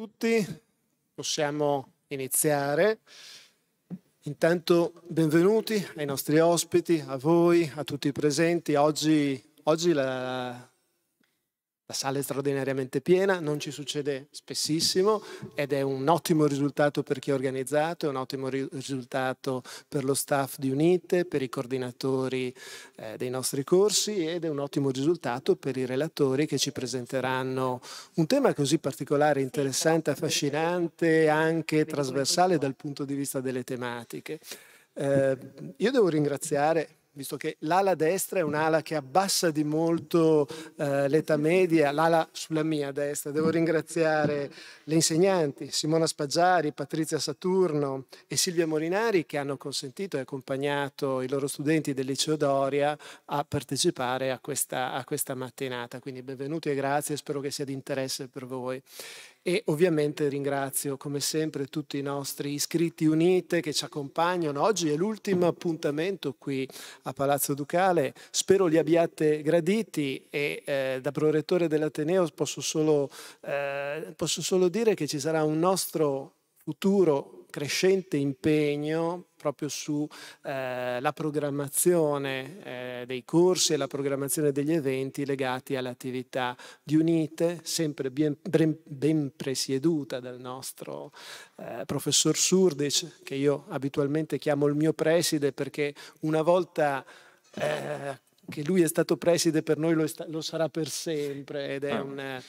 tutti, possiamo iniziare. Intanto benvenuti ai nostri ospiti, a voi, a tutti i presenti. Oggi, oggi la, la sala è straordinariamente piena, non ci succede spessissimo ed è un ottimo risultato per chi ha organizzato, è un ottimo ri risultato per lo staff di Unite, per i coordinatori eh, dei nostri corsi ed è un ottimo risultato per i relatori che ci presenteranno un tema così particolare, interessante, affascinante, anche trasversale dal punto di vista delle tematiche. Eh, io devo ringraziare visto che l'ala destra è un'ala che abbassa di molto eh, l'età media, l'ala sulla mia destra. Devo ringraziare le insegnanti, Simona Spaggiari, Patrizia Saturno e Silvia Morinari che hanno consentito e accompagnato i loro studenti del liceo Doria a partecipare a questa, a questa mattinata. Quindi benvenuti e grazie, spero che sia di interesse per voi e ovviamente ringrazio come sempre tutti i nostri iscritti unite che ci accompagnano. Oggi è l'ultimo appuntamento qui a Palazzo Ducale, spero li abbiate graditi e eh, da prorettore dell'Ateneo posso, eh, posso solo dire che ci sarà un nostro futuro crescente impegno proprio sulla eh, programmazione eh, dei corsi e la programmazione degli eventi legati all'attività di Unite, sempre ben, ben presieduta dal nostro eh, professor Surdic, che io abitualmente chiamo il mio preside perché una volta eh, che lui è stato preside per noi lo, lo sarà per sempre ed è ah. un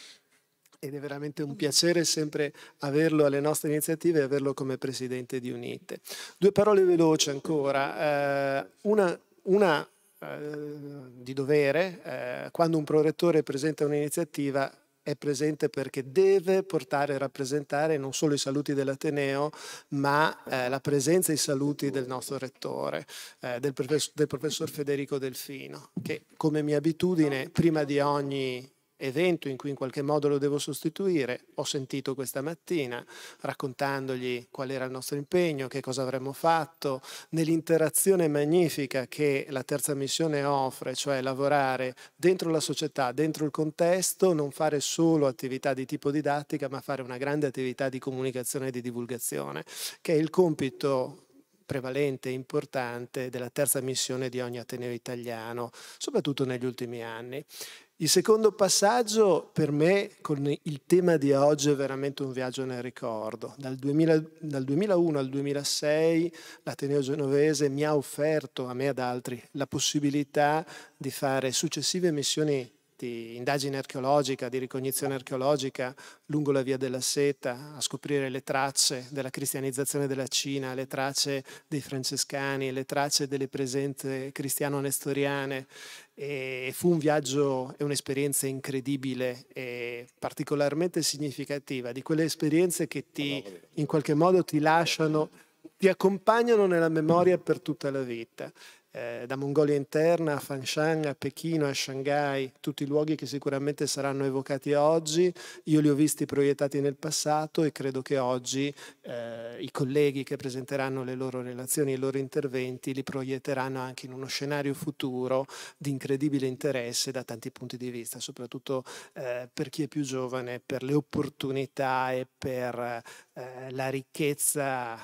ed è veramente un piacere sempre averlo alle nostre iniziative e averlo come presidente di Unite. Due parole veloci ancora. Eh, una, una eh, di dovere, eh, quando un prorettore presenta un'iniziativa è presente perché deve portare e rappresentare non solo i saluti dell'Ateneo, ma eh, la presenza e i saluti del nostro rettore, eh, del, professor, del, professor, Federico Delfino, che come mia abitudine, prima di ogni evento in cui in qualche modo lo devo sostituire. Ho sentito questa mattina raccontandogli qual era il nostro impegno, che cosa avremmo fatto, nell'interazione magnifica che la terza missione offre, cioè lavorare dentro la società, dentro il contesto, non fare solo attività di tipo didattica, ma fare una grande attività di comunicazione e di divulgazione, che è il compito prevalente e importante della terza missione di ogni Ateneo italiano, soprattutto negli ultimi anni. Il secondo passaggio per me con il tema di oggi è veramente un viaggio nel ricordo. Dal, 2000, dal 2001 al 2006 l'Ateneo Genovese mi ha offerto, a me e ad altri, la possibilità di fare successive missioni di indagine archeologica, di ricognizione archeologica lungo la via della seta, a scoprire le tracce della cristianizzazione della Cina, le tracce dei francescani, le tracce delle presenze cristiano-nestoriane. E fu un viaggio e un'esperienza incredibile e particolarmente significativa, di quelle esperienze che ti, in qualche modo ti lasciano, ti accompagnano nella memoria per tutta la vita eh, da Mongolia interna a Fanshan, a Pechino, a Shanghai, tutti i luoghi che sicuramente saranno evocati oggi. Io li ho visti proiettati nel passato e credo che oggi eh, i colleghi che presenteranno le loro relazioni, i loro interventi, li proietteranno anche in uno scenario futuro di incredibile interesse da tanti punti di vista, soprattutto eh, per chi è più giovane, per le opportunità e per eh, la ricchezza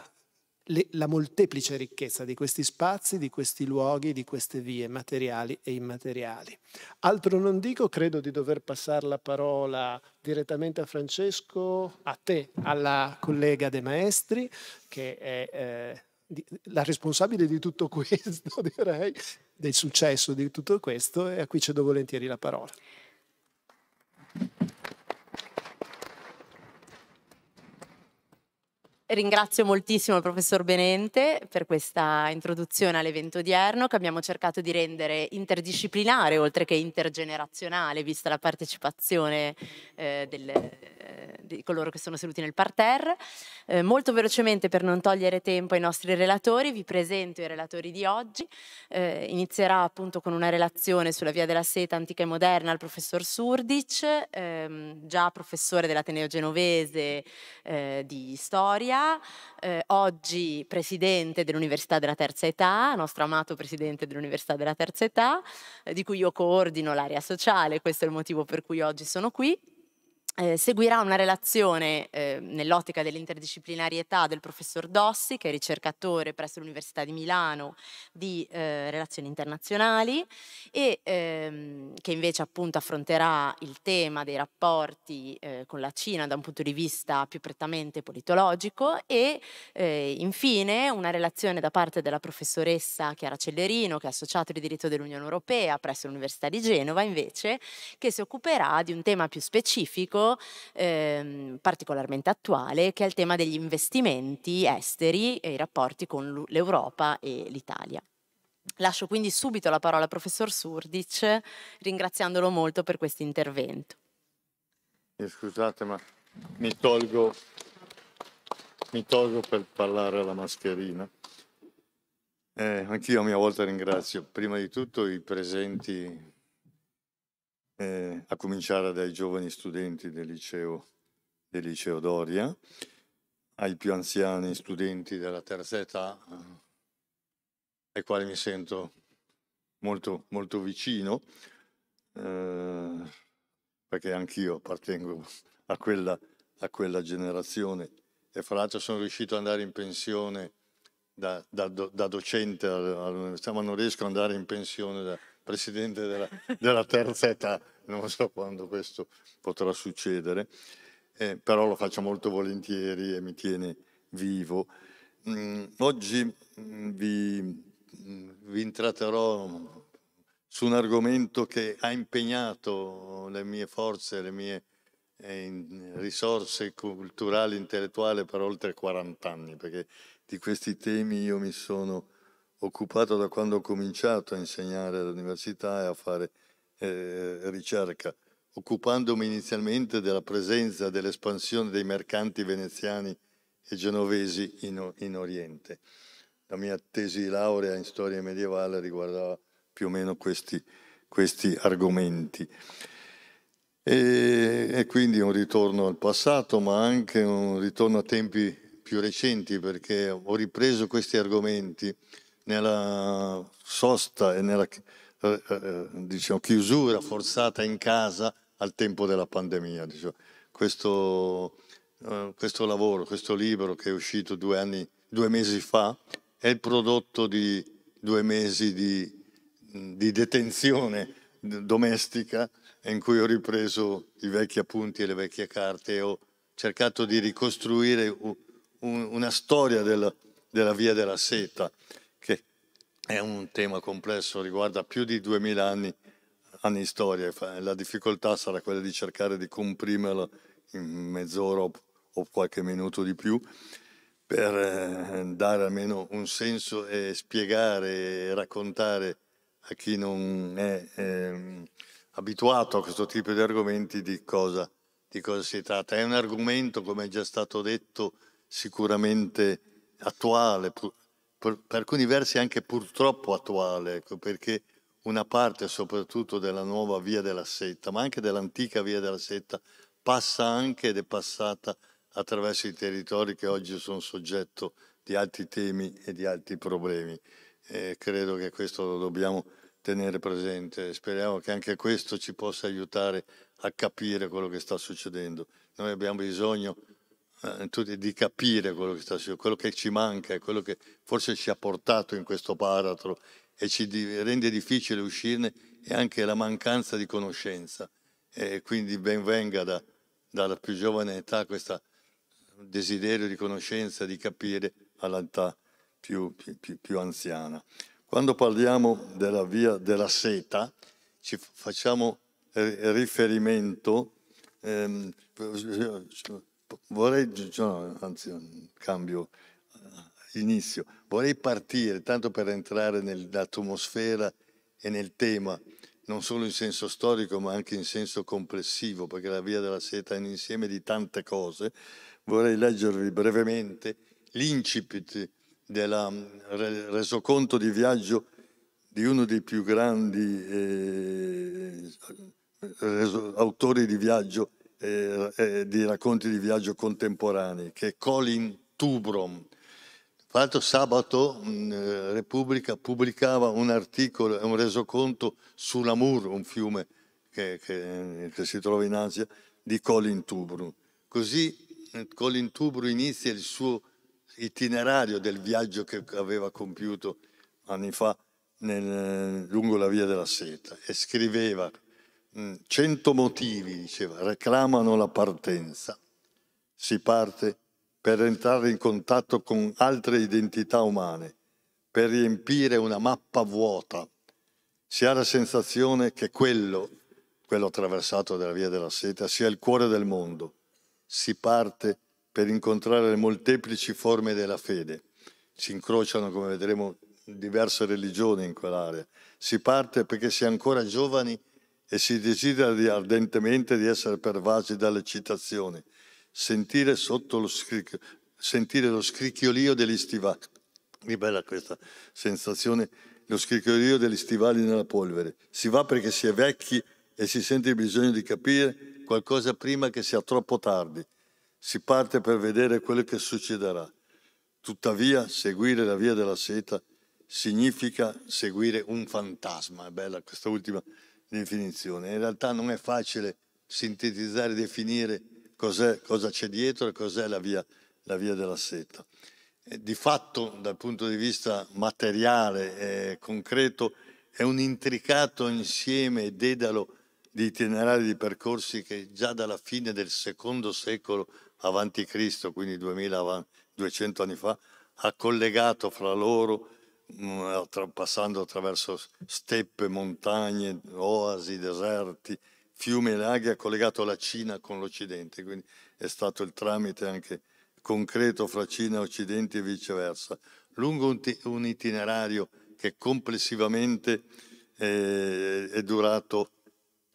le, la molteplice ricchezza di questi spazi, di questi luoghi, di queste vie materiali e immateriali. Altro non dico, credo di dover passare la parola direttamente a Francesco, a te, alla collega De Maestri, che è eh, la responsabile di tutto questo, direi, del successo di tutto questo, e a cui cedo volentieri la parola. Ringrazio moltissimo il professor Benente per questa introduzione all'evento odierno che abbiamo cercato di rendere interdisciplinare oltre che intergenerazionale, vista la partecipazione eh, del, eh, di coloro che sono seduti nel parterre. Eh, molto velocemente, per non togliere tempo ai nostri relatori, vi presento i relatori di oggi. Eh, inizierà appunto con una relazione sulla via della seta antica e moderna al professor Surdic, ehm, già professore dell'Ateneo Genovese eh, di Storia Andrea, eh, oggi presidente dell'Università della Terza Età, nostro amato presidente dell'Università della Terza Età, eh, di cui io coordino l'area sociale, questo è il motivo per cui oggi sono qui eh, seguirà una relazione eh, nell'ottica dell'interdisciplinarietà del professor Dossi, che è ricercatore presso l'Università di Milano di eh, relazioni internazionali e ehm, che invece appunto affronterà il tema dei rapporti eh, con la Cina da un punto di vista più prettamente politologico e eh, infine una relazione da parte della professoressa Chiara Cellerino, che è associata di diritto dell'Unione Europea presso l'Università di Genova invece, che si occuperà di un tema più specifico ehm, particolarmente attuale che è il tema degli investimenti esteri e i rapporti con l'Europa e l'Italia. Lascio quindi subito la parola al professor Surdic, ringraziandolo molto per questo intervento. Eh, scusate, ma mi tolgo, mi tolgo per parlare alla mascherina. Eh, anch'io a mia volta ringrazio prima di tutto i presenti eh, a cominciare dai giovani studenti del liceo, del liceo Doria, ai più anziani studenti della terza età, eh, ai quali mi sento molto, molto vicino, eh, perché anch'io appartengo a quella, a quella generazione e fra l'altro sono riuscito ad andare in pensione da, da, da docente all'università, ma non riesco ad andare in pensione da, presidente della, della terza età, non so quando questo potrà succedere, eh, però lo faccio molto volentieri e mi tiene vivo. Mm, oggi mm, vi, mm, vi intratterò su un argomento che ha impegnato le mie forze, le mie eh, risorse culturali, intellettuali per oltre 40 anni, perché di questi temi io mi sono occupato da quando ho cominciato a insegnare all'università e a fare eh, ricerca, occupandomi inizialmente della presenza dell'espansione dei mercanti veneziani e genovesi in, in Oriente. La mia tesi di laurea in storia medievale riguardava più o meno questi, questi argomenti. E, e, quindi un ritorno al passato, ma anche un ritorno a tempi più recenti, perché ho ripreso questi argomenti nella sosta e nella eh, eh, diciamo, chiusura forzata in casa al tempo della pandemia. Diciamo. Questo, eh, questo, lavoro, questo libro che è uscito due, anni, due mesi fa, è il prodotto di due mesi di, di detenzione domestica in cui ho ripreso i vecchi appunti e le vecchie carte e ho cercato di ricostruire una storia del, della via della seta è un tema complesso, riguarda più di 2000 anni, anni di storia. La difficoltà sarà quella di cercare di comprimerlo in mezz'ora o qualche minuto di più per eh, dare almeno un senso e spiegare e raccontare a chi non è eh, abituato a questo tipo di argomenti di cosa, di cosa si tratta. È un argomento, come è già stato detto, sicuramente attuale, per, per alcuni versi anche purtroppo attuale, ecco, perché una parte soprattutto della nuova via della setta, ma anche dell'antica via della setta, passa anche ed è passata attraverso i territori che oggi sono soggetto di altri temi e di altri problemi. E credo che questo lo dobbiamo tenere presente. Speriamo che anche questo ci possa aiutare a capire quello che sta succedendo. Noi abbiamo bisogno eh, di capire quello che sta succedendo, quello che ci manca, quello che forse ci ha portato in questo baratro e ci rende difficile uscirne è anche la mancanza di conoscenza. E quindi ben venga da, dalla più giovane età questo desiderio di conoscenza, di capire all'età più, più, più, più anziana. Quando parliamo della via della seta, ci facciamo eh, riferimento, ehm, vorrei, no, anzi cambio eh, inizio, vorrei partire tanto per entrare nell'atmosfera e nel tema, non solo in senso storico ma anche in senso complessivo, perché la via della seta è un insieme di tante cose, vorrei leggervi brevemente l'incipit del mm, resoconto di viaggio di uno dei più grandi eh, autori di viaggio eh, eh, di racconti di viaggio contemporanei, che è Colin Tubrom. Tra l'altro sabato mh, mm, eh, Repubblica pubblicava un articolo, un resoconto sull'Amur, un fiume che, che, eh, che, si trova in Asia, di Colin Tubru. Così eh, Colin Tubru inizia il suo itinerario del viaggio che aveva compiuto anni fa nel, lungo la via della seta e scriveva Mm, cento motivi, diceva, reclamano la partenza. Si parte per entrare in contatto con altre identità umane, per riempire una mappa vuota. Si ha la sensazione che quello, quello attraversato dalla via della seta, sia il cuore del mondo. Si parte per incontrare le molteplici forme della fede. Si incrociano, come vedremo, diverse religioni in quell'area. Si parte perché si è ancora giovani e si desidera ardentemente di essere pervasi dalle citazioni, sentire, lo, scricch- sentire lo scricchiolio degli stivali. Che bella questa sensazione, lo scricchiolio degli stivali nella polvere. Si va perché si è vecchi e si sente il bisogno di capire qualcosa prima che sia troppo tardi. Si parte per vedere quello che succederà. Tuttavia, seguire la via della seta significa seguire un fantasma. È bella questa ultima definizione. In realtà non è facile sintetizzare e definire cosa c'è dietro e cos'è la via, la via della seta. Eh, di fatto, dal punto di vista materiale e concreto, è un intricato insieme e dedalo di itinerari di percorsi che già dalla fine del secondo secolo avanti Cristo, quindi 2200 anni fa, ha collegato fra loro Mm, passando attraverso steppe, montagne, oasi, deserti, fiumi e laghi, ha collegato la Cina con l'Occidente, quindi è stato il tramite anche concreto fra Cina e Occidente e viceversa, lungo un, un itinerario che complessivamente eh, è, durato,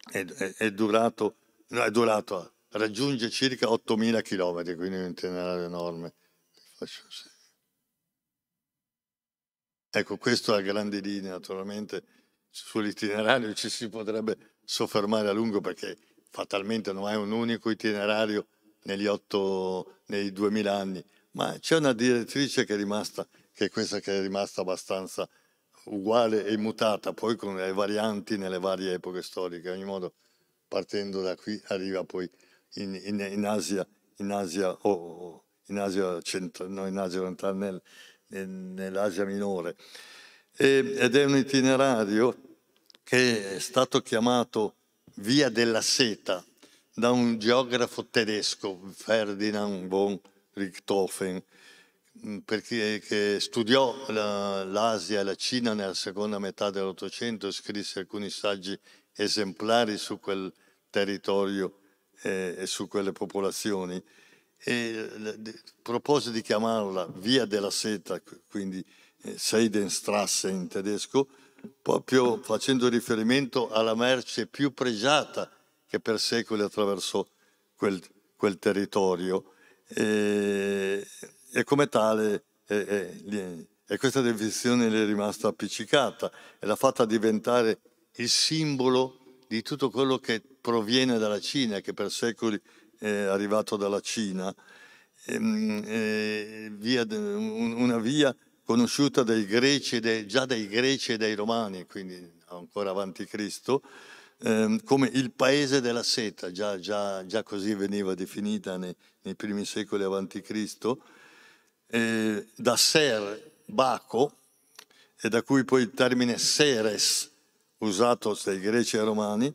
è, è, durato, no, è durato, raggiunge circa 8.000 km, quindi un itinerario enorme. Faccio, sì. Ecco, questo a grandi linee, naturalmente sull'itinerario ci si potrebbe soffermare a lungo perché fatalmente non è un unico itinerario negli otto, nei duemila anni, ma c'è una direttrice che è rimasta, che è questa che è rimasta abbastanza uguale e mutata, poi con le varianti nelle varie epoche storiche. In ogni modo, partendo da qui, arriva poi in, in, in Asia, in Asia, oh, oh, oh in Asia, centro, no, in Asia orientale, nell'Asia Minore. E, ed è un itinerario che è stato chiamato Via della Seta da un geografo tedesco, Ferdinand von Richthofen, perché, che studiò l'Asia e la Cina nella seconda metà dell'Ottocento e scrisse alcuni saggi esemplari su quel territorio eh, e su quelle popolazioni e propose di chiamarla Via della Seta, quindi eh, Seidenstrasse in tedesco, proprio facendo riferimento alla merce più pregiata che per secoli attraversò quel, quel territorio e, e, come tale e, e, e questa definizione le è rimasta appiccicata e l'ha fatta diventare il simbolo di tutto quello che proviene dalla Cina, che per secoli eh, arrivato dalla Cina, ehm, eh, via, una via conosciuta dai greci, dei, già dai greci e dai romani, quindi ancora avanti Cristo, ehm, come il paese della seta, già, già, già così veniva definita nei, nei primi secoli avanti Cristo, eh, da Ser Baco, e da cui poi il termine Seres, usato dai greci e romani,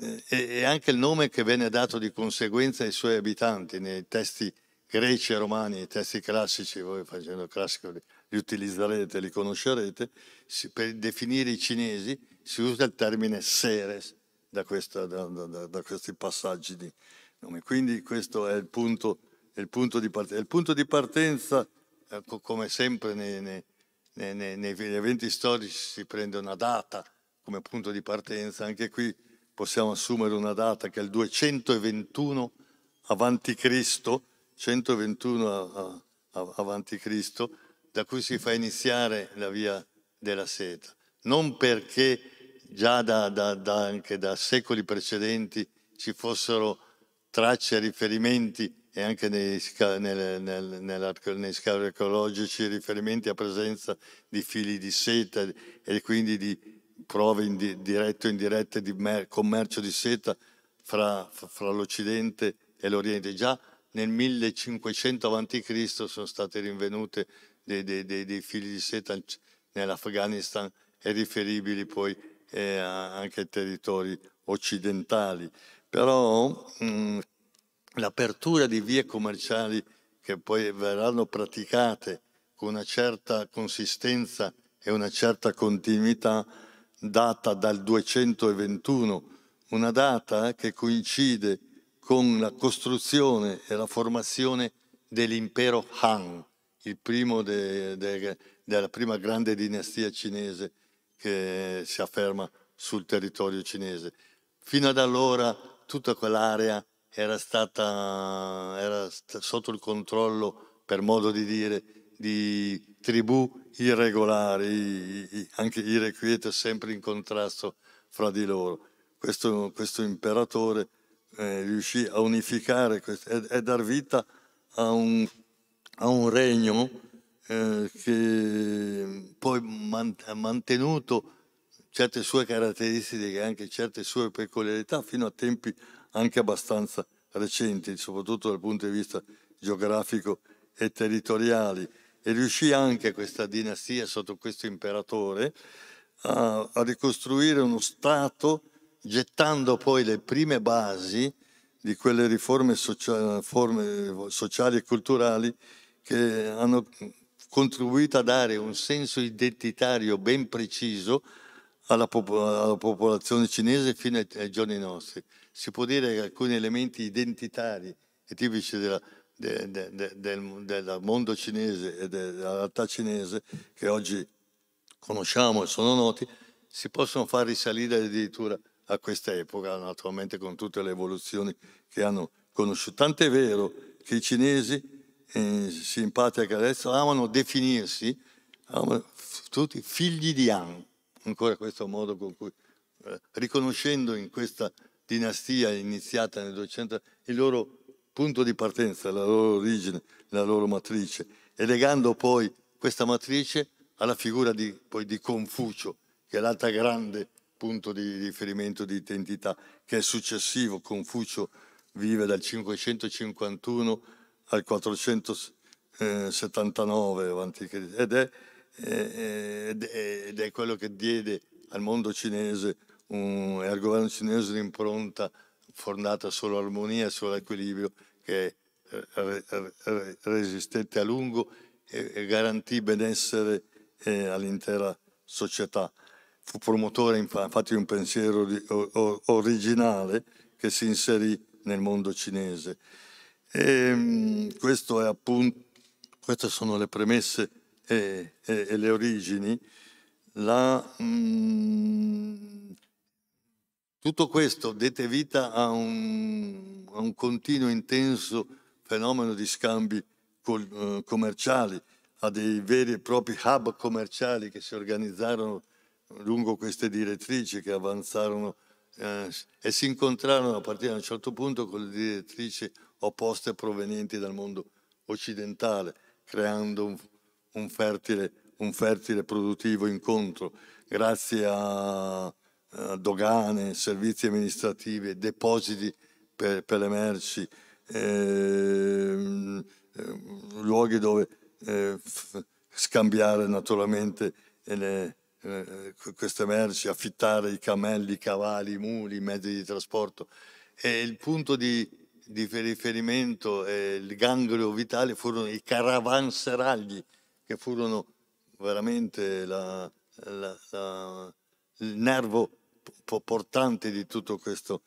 eh, e anche il nome che venne dato di conseguenza ai suoi abitanti nei testi greci e romani, i testi classici, voi facendo il classico li utilizzerete, li conoscerete, per definire i cinesi si usa il termine seres da, questa, da, da, da questi passaggi di nome. Quindi questo è il punto, è il punto di partenza. Il punto di partenza, ecco, come sempre nei, nei, nei, negli eventi storici, si prende una data come punto di partenza, anche qui possiamo assumere una data che è il 221 avanti Cristo, 121 avanti Cristo, da cui si fa iniziare la via della seta. Non perché già da, da, da anche da secoli precedenti ci fossero tracce, riferimenti e anche nei, nel, nel, nei scavi archeologici riferimenti a presenza di fili di seta e quindi di, prove in di, diretto e indirette di mer, commercio di seta fra, fra l'Occidente e l'Oriente. Già nel 1500 a.C. sono state rinvenute dei, dei, dei, dei fili di seta nell'Afghanistan e riferibili poi eh, anche ai territori occidentali. Però mh, mm, l'apertura di vie commerciali che poi verranno praticate con una certa consistenza e una certa continuità data dal 221, una data eh, che coincide con la costruzione e la formazione dell'impero Han, de, de, della prima grande dinastia cinese che si afferma sul territorio cinese. Fino ad allora tutta quell'area era stata era sotto il controllo, per modo di dire, di tribù irregolari, anche irrequieti, sempre in contrasto fra di loro. Questo, questo imperatore eh, riuscì a unificare e, dar vita a un, a un regno eh, che poi man, ha mantenuto certe sue caratteristiche, e anche certe sue peculiarità, fino a tempi anche abbastanza recenti, soprattutto dal punto di vista geografico e territoriali e riuscì anche questa dinastia sotto questo imperatore a, a ricostruire uno Stato gettando poi le prime basi di quelle riforme sociali, sociali e culturali che hanno contribuito a dare un senso identitario ben preciso alla, popol- alla, popolazione cinese fino ai, ai giorni nostri. Si può dire che alcuni elementi identitari e tipici della de, de, de, del, del, mondo cinese e della realtà cinese che oggi conosciamo e sono noti, si possono far risalire addirittura a questa epoca, naturalmente con tutte le evoluzioni che hanno conosciuto. Tant'è vero che i cinesi, eh, si che adesso, amano definirsi amano, tutti figli di Han, ancora questo modo con cui, eh, riconoscendo in questa dinastia iniziata nel 200 il loro punto di partenza, la loro origine, la loro matrice, e legando poi questa matrice alla figura di, di Confucio, che è l'altra grande punto di riferimento di identità, che è successivo. Confucio vive dal 551 al 479 a.C. Eh, ed è, ed è quello che diede al mondo cinese e al governo cinese un'impronta fondata sull'armonia e sull'equilibrio che eh, resistette a lungo e garantì benessere eh, all'intera società. Fu promotore infatti di un pensiero originale che si inserì nel mondo cinese. E, ehm, appunto, queste sono le premesse e, e, e le origini. La, mh, mm, tutto questo dette vita a un, a un continuo intenso fenomeno di scambi col, eh, commerciali, a dei veri e propri hub commerciali che si organizzarono lungo queste direttrici che avanzarono eh, e si incontrarono a partire da un certo punto con le direttrici opposte provenienti dal mondo occidentale, creando un, un, fertile, un fertile produttivo incontro. Grazie a, eh, dogane, servizi amministrativi, depositi per, per le merci, eh, luoghi dove eh, scambiare naturalmente le, eh, queste merci, affittare i cammelli, i cavalli, i muli, i mezzi di trasporto. E il punto di, di riferimento, il ganglio vitale, furono i caravanseragli, che furono veramente la, la, la, il nervo portante di tutto questo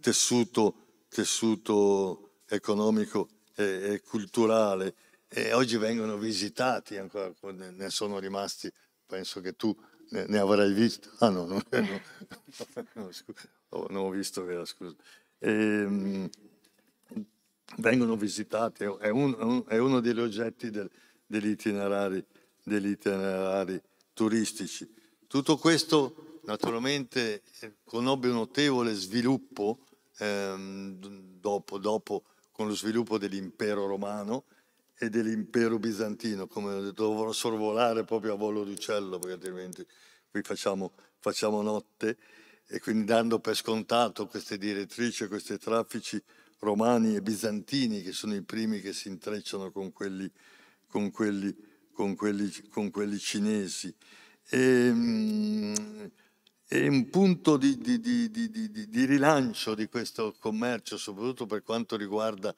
tessuto, tessuto economico e, e, culturale e oggi vengono visitati ancora, ne sono rimasti, penso che tu ne, ne avrai visto, ah no, no, no, no scusa, oh, non ho visto vera scusa. E, ehm, vengono visitati, è, un, è, uno degli oggetti del, degli, itinerari, degli itinerari turistici. Tutto questo naturalmente eh, conobbe un notevole sviluppo ehm, dopo, dopo, con lo sviluppo dell'impero romano e dell'impero bizantino, come ho detto, dovrò sorvolare proprio a volo d'uccello perché altrimenti qui facciamo, facciamo notte e quindi dando per scontato queste direttrici, questi traffici romani e bizantini che sono i primi che si intrecciano con quelli, con quelli, con quelli, con quelli cinesi. E, ehm, è un punto di, di, di, di, rilancio di questo commercio, soprattutto per quanto riguarda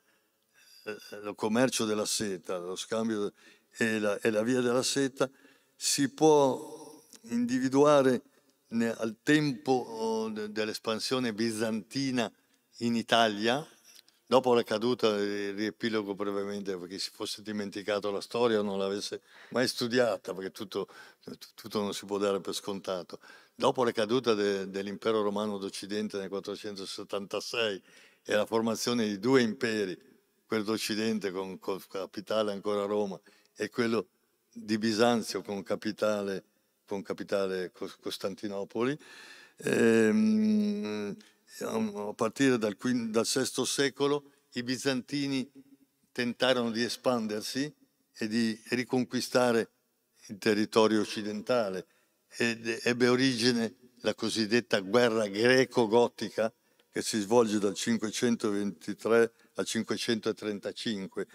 eh, lo commercio della seta, lo scambio e la, e la, via della seta, si può individuare al tempo oh, dell'espansione bizantina in Italia, Dopo la caduta eh, riepilogo brevemente perché si fosse dimenticato la storia o non l'avesse mai studiata, perché tutto, eh, tutto, non si può dare per scontato. Dopo la caduta de, dell'impero romano d'Occidente nel 476 e la formazione di due imperi, quello d'Occidente con, con capitale ancora Roma e quello di Bisanzio con capitale, con capitale Costantinopoli, ehm, a partire dal, V, dal VI secolo, i bizantini tentarono di espandersi e di riconquistare il territorio occidentale ed ebbe origine la cosiddetta guerra greco-gotica che si svolge dal 523 al 535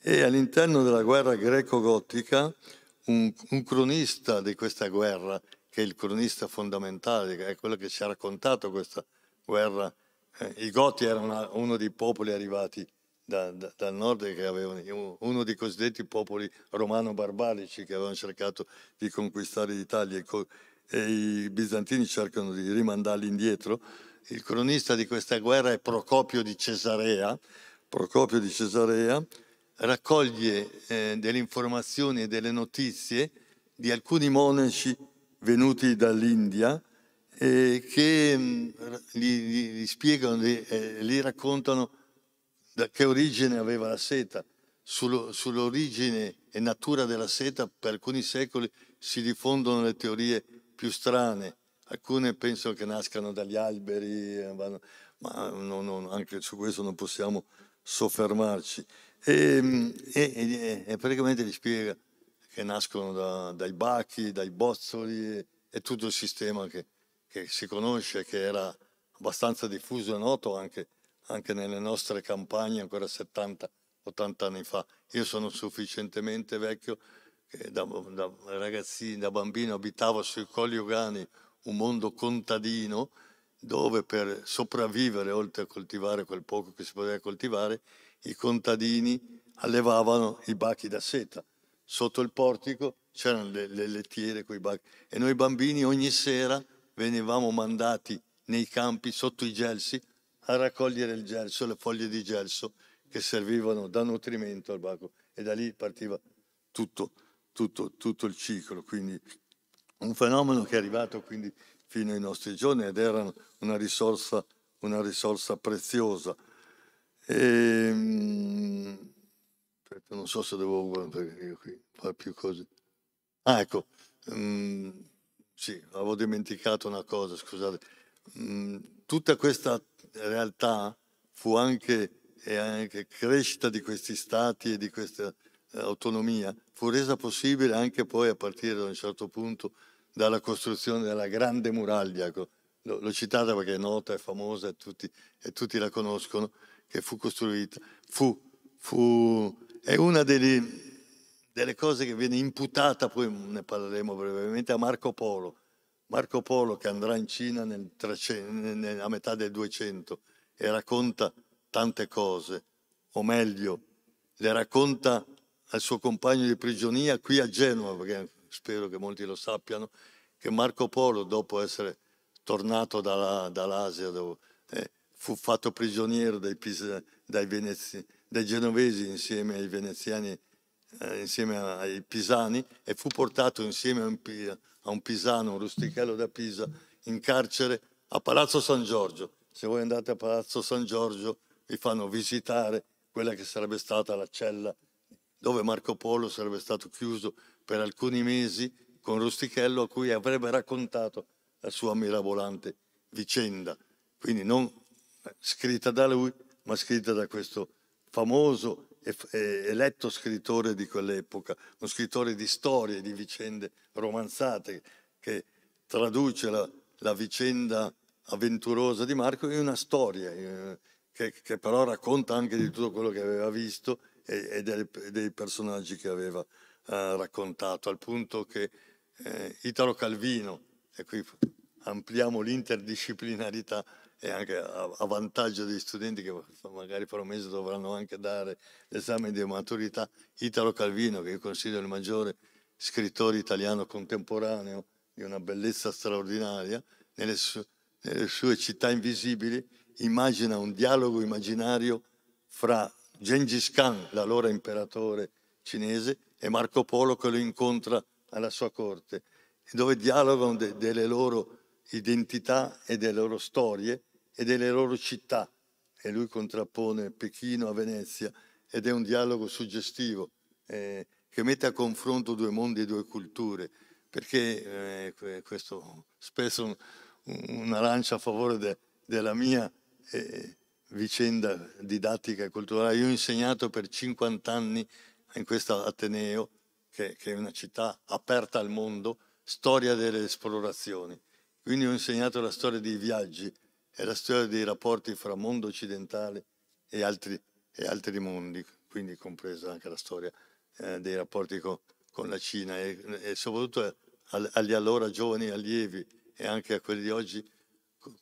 e all'interno della guerra greco-gotica un, un, cronista di questa guerra, che è il cronista fondamentale, è quello che ci ha raccontato questa guerra, guerra. Eh, I Goti erano uno dei popoli arrivati da, da, dal nord che avevano, uno dei cosiddetti popoli romano-barbarici che avevano cercato di conquistare l'Italia e i bizantini cercano di rimandarli indietro. Il cronista di questa guerra è Procopio di Cesarea. Procopio di Cesarea raccoglie eh, delle informazioni e delle notizie di alcuni monaci venuti dall'India eh, che mm, gli, gli, gli spiegano, gli, eh, gli, raccontano da che origine aveva la seta. Sul, sull'origine e natura della seta per alcuni secoli si diffondono le teorie più strane. Alcune pensano che nascano dagli alberi, eh, ma no, no, anche su questo non possiamo soffermarci. Mm, e, e, e praticamente gli spiega che nascono da, dai bachi, dai bozzoli e, e tutto il sistema che, che si conosce, che era abbastanza diffuso e noto anche, anche nelle nostre campagne ancora 70-80 anni fa. Io sono sufficientemente vecchio che da, da ragazzino, da bambino abitavo sui Colli Ugani, un mondo contadino dove per sopravvivere, oltre a coltivare quel poco che si poteva coltivare, i contadini allevavano i bachi da seta. Sotto il portico c'erano le, le lettiere con i bachi e noi bambini ogni sera venivamo mandati nei campi sotto i gelsi a raccogliere il gelso, le foglie di gelso che servivano da nutrimento al baco e da lì partiva tutto, tutto, tutto il ciclo. Quindi un fenomeno che è arrivato quindi fino ai nostri giorni ed era una risorsa, una risorsa preziosa. E, ehm, non so se devo fare più cose. Ah, ecco. Um, sì, avevo dimenticato una cosa, scusate. Mm, tutta questa realtà fu anche, e anche crescita di questi stati e di questa eh, autonomia, fu resa possibile anche poi a partire da un certo punto dalla costruzione della grande muraglia. Ecco. L'ho citata perché è nota, è famosa e tutti, e tutti la conoscono, che fu costruita. Fu, fu, è una delle, delle cose che viene imputata, poi ne parleremo brevemente, a Marco Polo. Marco Polo che andrà in Cina nel 300, a metà del 200 e racconta tante cose, o meglio, le racconta al suo compagno di prigionia qui a Genova, perché spero che molti lo sappiano, che Marco Polo, dopo essere tornato dalla, dall'Asia, dove, eh, fu fatto prigioniero dai, dai, venezi, dai genovesi insieme ai veneziani eh, insieme ai pisani e fu portato insieme a un, a un pisano, un rustichello da Pisa, in carcere a Palazzo San Giorgio. Se voi andate a Palazzo San Giorgio vi fanno visitare quella che sarebbe stata la cella dove Marco Polo sarebbe stato chiuso per alcuni mesi con Rustichello a cui avrebbe raccontato la sua mirabolante vicenda, quindi non eh, scritta da lui, ma scritta da questo famoso eletto scrittore di quell'epoca, uno scrittore di storie, di vicende romanzate, che traduce la, la vicenda avventurosa di Marco in una storia, eh, che, che, però racconta anche di tutto quello che aveva visto e, e dei, dei, personaggi che aveva eh, raccontato, al punto che eh, Italo Calvino, e qui ampliamo l'interdisciplinarità, e anche a, a vantaggio degli studenti che magari fra un mese dovranno anche dare l'esame di maturità, Italo Calvino, che io considero il maggiore scrittore italiano contemporaneo di una bellezza straordinaria, nelle, su, nelle sue città invisibili immagina un dialogo immaginario fra Gengis Khan, l'allora imperatore cinese, e Marco Polo che lo incontra alla sua corte, dove dialogano de, delle loro identità e delle loro storie e delle loro città. E lui contrappone Pechino a Venezia ed è un dialogo suggestivo eh, che mette a confronto due mondi e due culture, perché eh, questo spesso un, una lancia a favore de, della mia eh, vicenda didattica e culturale. Io ho insegnato per 50 anni in questo Ateneo, che, che è una città aperta al mondo, storia delle esplorazioni. Quindi ho insegnato la storia dei viaggi, è la storia dei rapporti fra mondo occidentale e altri, e altri mondi, quindi compresa anche la storia eh, dei rapporti co, con la Cina e, e soprattutto al, agli allora giovani allievi e anche a quelli di oggi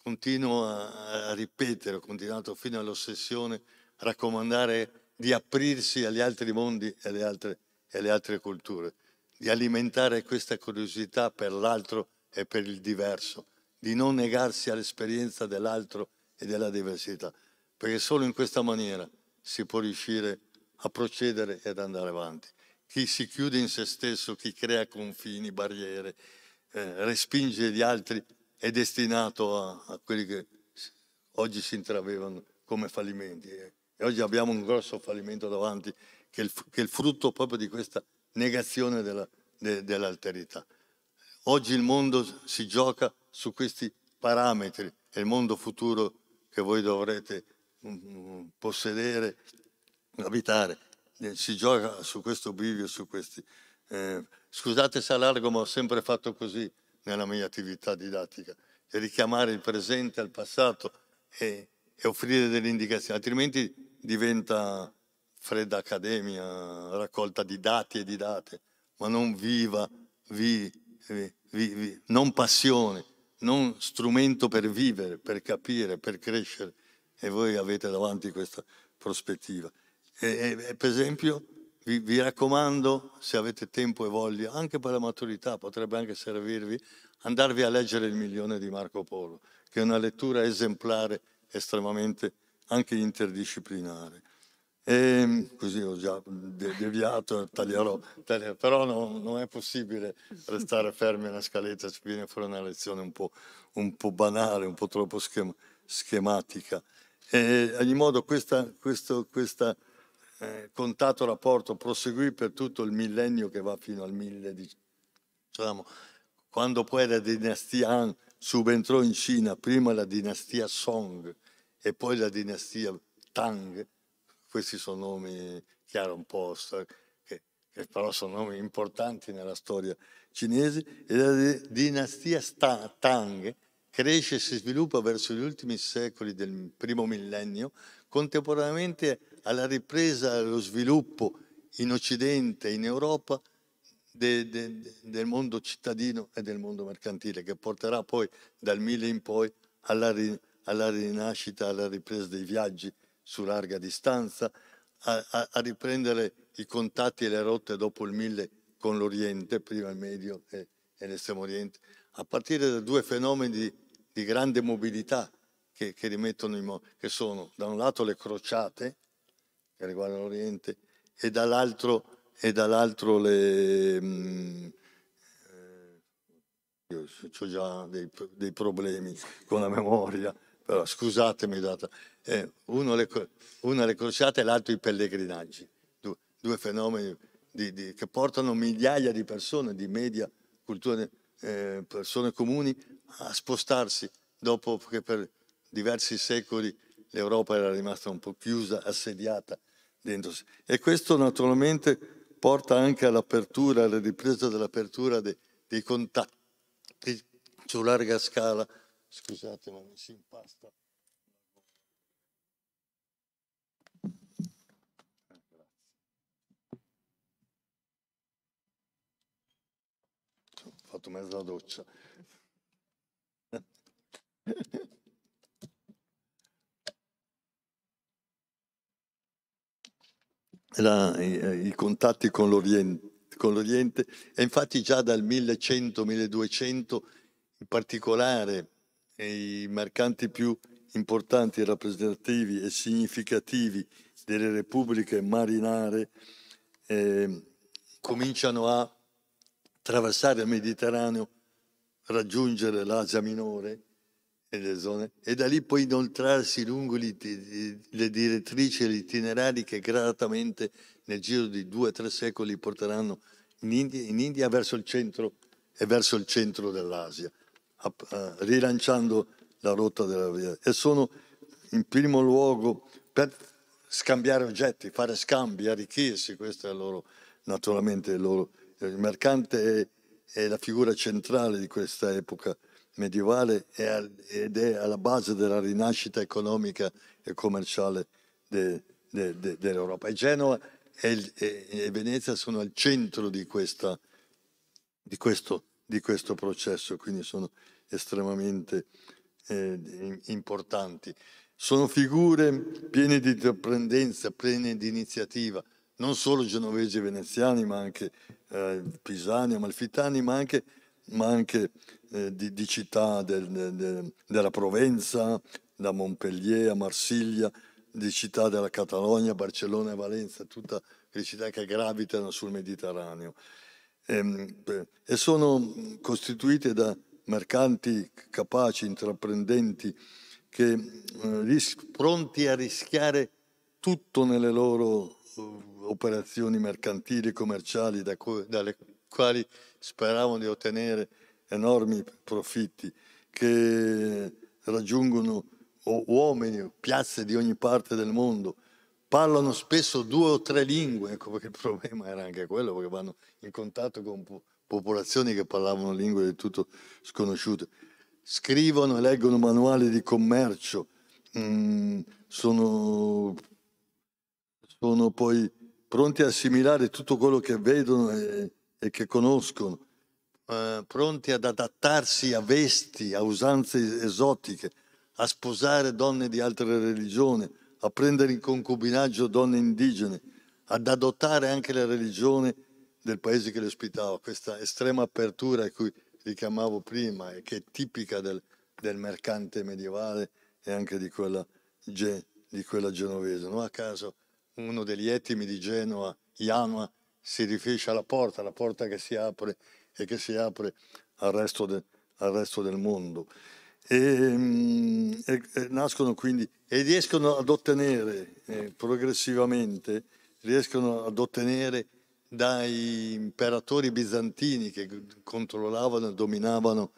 continuo a, a ripetere, ho continuato fino all'ossessione, raccomandare di aprirsi agli altri mondi e alle altre, e alle altre culture, di alimentare questa curiosità per l'altro e per il diverso di non negarsi all'esperienza dell'altro e della diversità, perché solo in questa maniera si può riuscire a procedere e ad andare avanti. Chi si chiude in se stesso, chi crea confini, barriere, eh, respinge gli altri, è destinato a, a quelli che oggi si intravevano come fallimenti. Eh. E oggi abbiamo un grosso fallimento davanti, che è il, che è il frutto proprio di questa negazione della, de, dell'alterità. Oggi il mondo si gioca su questi parametri e il mondo futuro che voi dovrete mm, mm, possedere, abitare. Eh, si gioca su questo bivio, su questi. Eh, scusate se allargo, ma ho sempre fatto così nella mia attività didattica, di richiamare il presente al passato e, e offrire delle indicazioni, altrimenti diventa fredda accademia, raccolta di dati e di date, ma non viva, vi, vi, vi, non passione non strumento per vivere, per capire, per crescere. E voi avete davanti questa prospettiva. E, e, per esempio, vi, vi, raccomando, se avete tempo e voglia, anche per la maturità, potrebbe anche servirvi, andarvi a leggere il milione di Marco Polo, che è una lettura esemplare estremamente anche interdisciplinare. E ehm, così ho già deviato, taglierò, taglierò. però no, non è possibile restare fermi alla scaletta, ci viene fuori una lezione un po', un po banale, un po' troppo schema, schematica. E, ogni modo questo eh, contato rapporto proseguì per tutto il millennio che va fino al 1000, diciamo, quando poi la dinastia Han subentrò in Cina, prima la dinastia Song e poi la dinastia Tang, questi sono nomi, chiaro, un po' che, che però sono nomi importanti nella storia cinese, e la dinastia Tang cresce e si sviluppa verso gli ultimi secoli del primo millennio, contemporaneamente alla ripresa e allo sviluppo in Occidente, in Europa, de, de, de, del mondo cittadino e del mondo mercantile, che porterà poi dal 1000 in poi alla, ri, alla rinascita, alla ripresa dei viaggi, su larga distanza, a, a, a riprendere i contatti e le rotte dopo il 1000 con l'Oriente, prima il Medio e, e l'Estremo Oriente, a partire da due fenomeni di, di grande mobilità che, che rimettono in moto, che sono da un lato le crociate che riguardano l'Oriente e dall'altro, e dall'altro le... Mh, mm, eh, io ho già dei, dei, problemi con la memoria, però scusatemi, data, eh, uno le, una le crociate e l'altro i pellegrinaggi, due, due fenomeni di, di, che portano migliaia di persone di media culture, eh, persone comuni a spostarsi dopo che per diversi secoli l'Europa era rimasta un po' chiusa, assediata dentro E questo naturalmente porta anche all'apertura, alla ripresa dell'apertura dei, dei contatti su larga scala Scusate, ma mi si impasta. Ho fatto mezza doccia. La, i, i, contatti con l'Oriente, con l'Oriente e infatti già dal 1100-1200 in particolare i mercanti più importanti, rappresentativi e significativi delle repubbliche marinare eh, cominciano a attraversare il Mediterraneo, raggiungere l'Asia Minore e le zone, e da lì poi inoltrarsi lungo le direttrici e gli itinerari che gradatamente nel giro di due o tre secoli porteranno in India, in India verso il centro e verso il centro dell'Asia. Eh, rilanciando la rotta della via e sono in primo luogo per scambiare oggetti, fare scambi, arricchirsi, questo è il loro, naturalmente il loro, il mercante è, è la figura centrale di questa epoca medievale ed è alla base della rinascita economica e commerciale de, de, de, dell'Europa. E Genova e, e, e, Venezia sono al centro di, questa, di questo di questo processo, quindi sono estremamente eh, importanti. Sono figure piene di intraprendenza, piene di iniziativa, non solo genovesi e veneziani, ma anche eh, pisani, amalfitani, ma anche, ma anche eh, di, di, città del, del, della Provenza, da Montpellier a Marsiglia, di città della Catalogna, Barcellona e Valenza, tutte le città che gravitano sul Mediterraneo. Ehm, e sono costituite da mercanti capaci, intraprendenti, che, eh, pronti a rischiare tutto nelle loro uh, operazioni mercantili e commerciali da dalle quali speravano di ottenere enormi profitti, che raggiungono uomini, piazze di ogni parte del mondo, parlano spesso due o tre lingue, ecco perché il problema era anche quello, perché vanno in contatto con popolazioni che parlavano lingue del tutto sconosciute. Scrivono e leggono manuali di commercio, mm, sono, sono, poi pronti a assimilare tutto quello che vedono e, e che conoscono, eh, pronti ad adattarsi a vesti, a usanze esotiche, a sposare donne di altre religioni a prendere in concubinaggio donne indigene, ad adottare anche la religione del paese che le ospitava, questa estrema apertura a cui richiamavo prima e che è tipica del, del mercante medievale e anche di quella, di quella genovese. Non a caso uno degli etimi di Genova, Ianoa, si riferisce alla porta, la porta che si apre e che si apre al resto, de, al resto del mondo e, ehm, e, e nascono quindi e riescono ad ottenere eh, progressivamente, riescono ad ottenere dai imperatori bizantini che controllavano e dominavano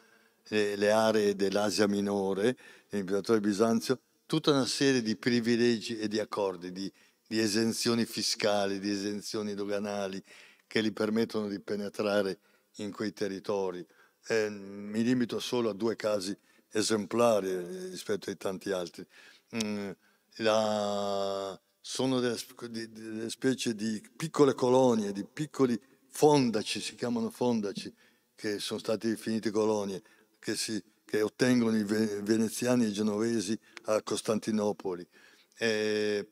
eh, le aree dell'Asia minore, l'imperatore Bisanzio, tutta una serie di privilegi e di accordi, di, di esenzioni fiscali, di esenzioni doganali che gli permettono di penetrare in quei territori. Eh, mi limito solo a due casi esemplare eh, rispetto ai tanti altri. Mm, la, sono delle, specie di piccole colonie, di piccoli fondaci, si chiamano fondaci, che sono stati definiti colonie, che, si, che ottengono i veneziani e i genovesi a Costantinopoli. E,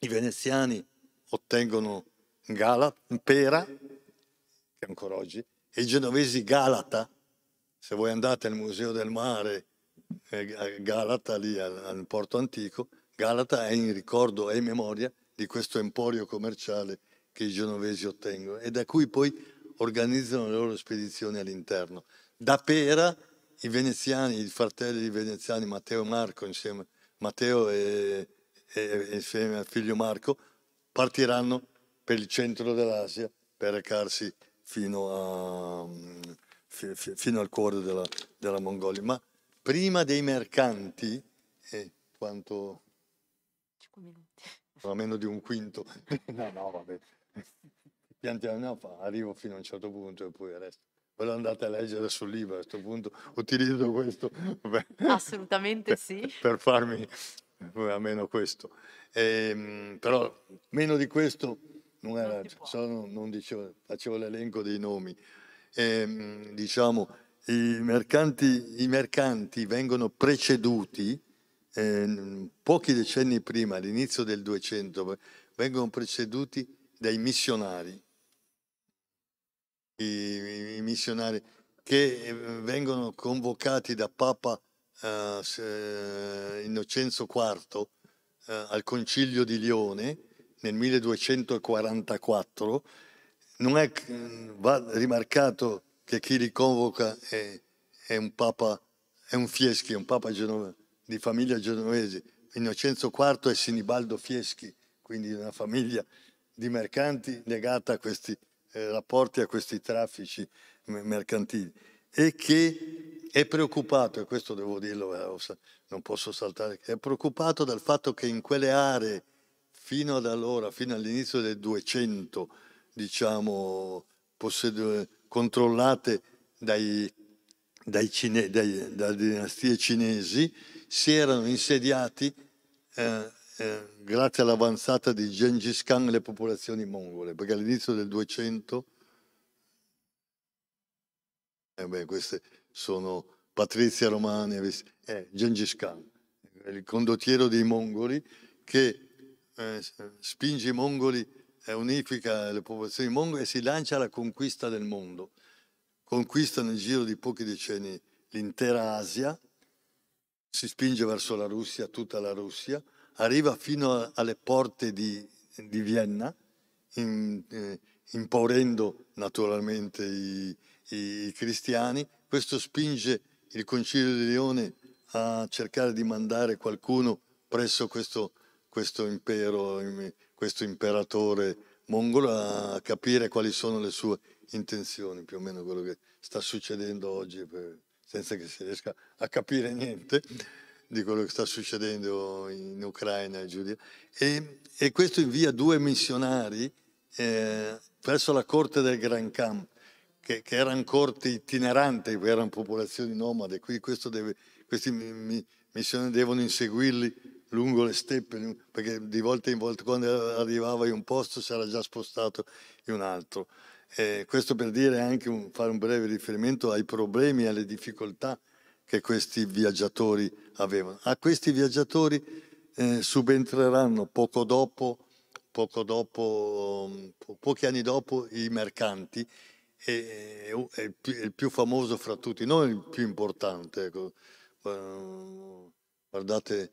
I veneziani ottengono Galata, Pera, che ancora oggi, e i genovesi Galata, se voi andate al Museo del Mare eh, Galata, lì al, Porto Antico, Galata è in ricordo e in memoria di questo emporio commerciale che i genovesi ottengono e da cui poi organizzano le loro spedizioni all'interno. Da Pera i veneziani, i fratelli veneziani Matteo e Marco, insieme, Matteo e, e, insieme al figlio Marco, partiranno per il centro dell'Asia per recarsi fino a, fino al cuore della, della, Mongolia, ma prima dei mercanti, eh, quanto... 5 minuti. A meno di un quinto. no, no, vabbè. Pian piano arrivo fino a un certo punto e poi resto. Ve lo andate a leggere sul libro a questo punto, utilizzo questo. Vabbè, Assolutamente per, sì. Per farmi eh, a meno questo. E, ehm, però meno di questo non era, non, solo, non dicevo, facevo l'elenco dei nomi ehm, diciamo, i, mercanti, i mercanti vengono preceduti eh, pochi decenni prima, all'inizio del 200, vengono preceduti dai missionari. I, i missionari che ehm, vengono convocati da Papa eh, eh Innocenzo IV eh, al Concilio di Lione nel 1244 non è, va rimarcato che chi li convoca è, è un papa, è un Fieschi, è un papa genove, di famiglia genovese. Innocenzo IV è Sinibaldo Fieschi, quindi una famiglia di mercanti legata a questi eh, rapporti, a questi traffici mercantili e che è preoccupato, e questo devo dirlo, eh, non posso saltare, è preoccupato dal fatto che in quelle aree fino ad allora, fino all'inizio del 200, diciamo, possedu- controllate dai, dai cine- dai, dalle dinastie cinesi, si erano insediati, eh, eh, grazie all'avanzata di Gengis Khan, le popolazioni mongole, perché all'inizio del 200, eh beh, queste sono Patrizia Romani, eh, eh, Gengis Khan, il condottiero dei mongoli, che eh, spinge i mongoli unifica le popolazioni del mondo e si lancia alla conquista del mondo. Conquista nel giro di pochi decenni l'intera Asia, si spinge verso la Russia, tutta la Russia, arriva fino alle porte di, di Vienna, in, eh, impaurendo naturalmente i, i, cristiani. Questo spinge il Concilio di Leone a cercare di mandare qualcuno presso questo, questo impero questo imperatore mongolo a capire quali sono le sue intenzioni, più o meno quello che sta succedendo oggi, per, senza che si riesca a capire niente di quello che sta succedendo in Ucraina e Giulia. E, questo invia due missionari eh, presso la corte del Gran Camp, che, che erano corti itineranti, erano popolazioni nomade, quindi deve, questi mi, mi, missionari devono inseguirli lungo le steppe, perché di volta in volta quando arrivava in un posto si era già spostato in un altro. Eh, questo per dire anche un, fare un breve riferimento ai problemi e alle difficoltà che questi viaggiatori avevano. A questi viaggiatori eh, subentreranno poco dopo, poco dopo, pochi anni dopo, i mercanti, e, e, il, più, il più famoso fra tutti, non il più importante. Ecco. Eh, guardate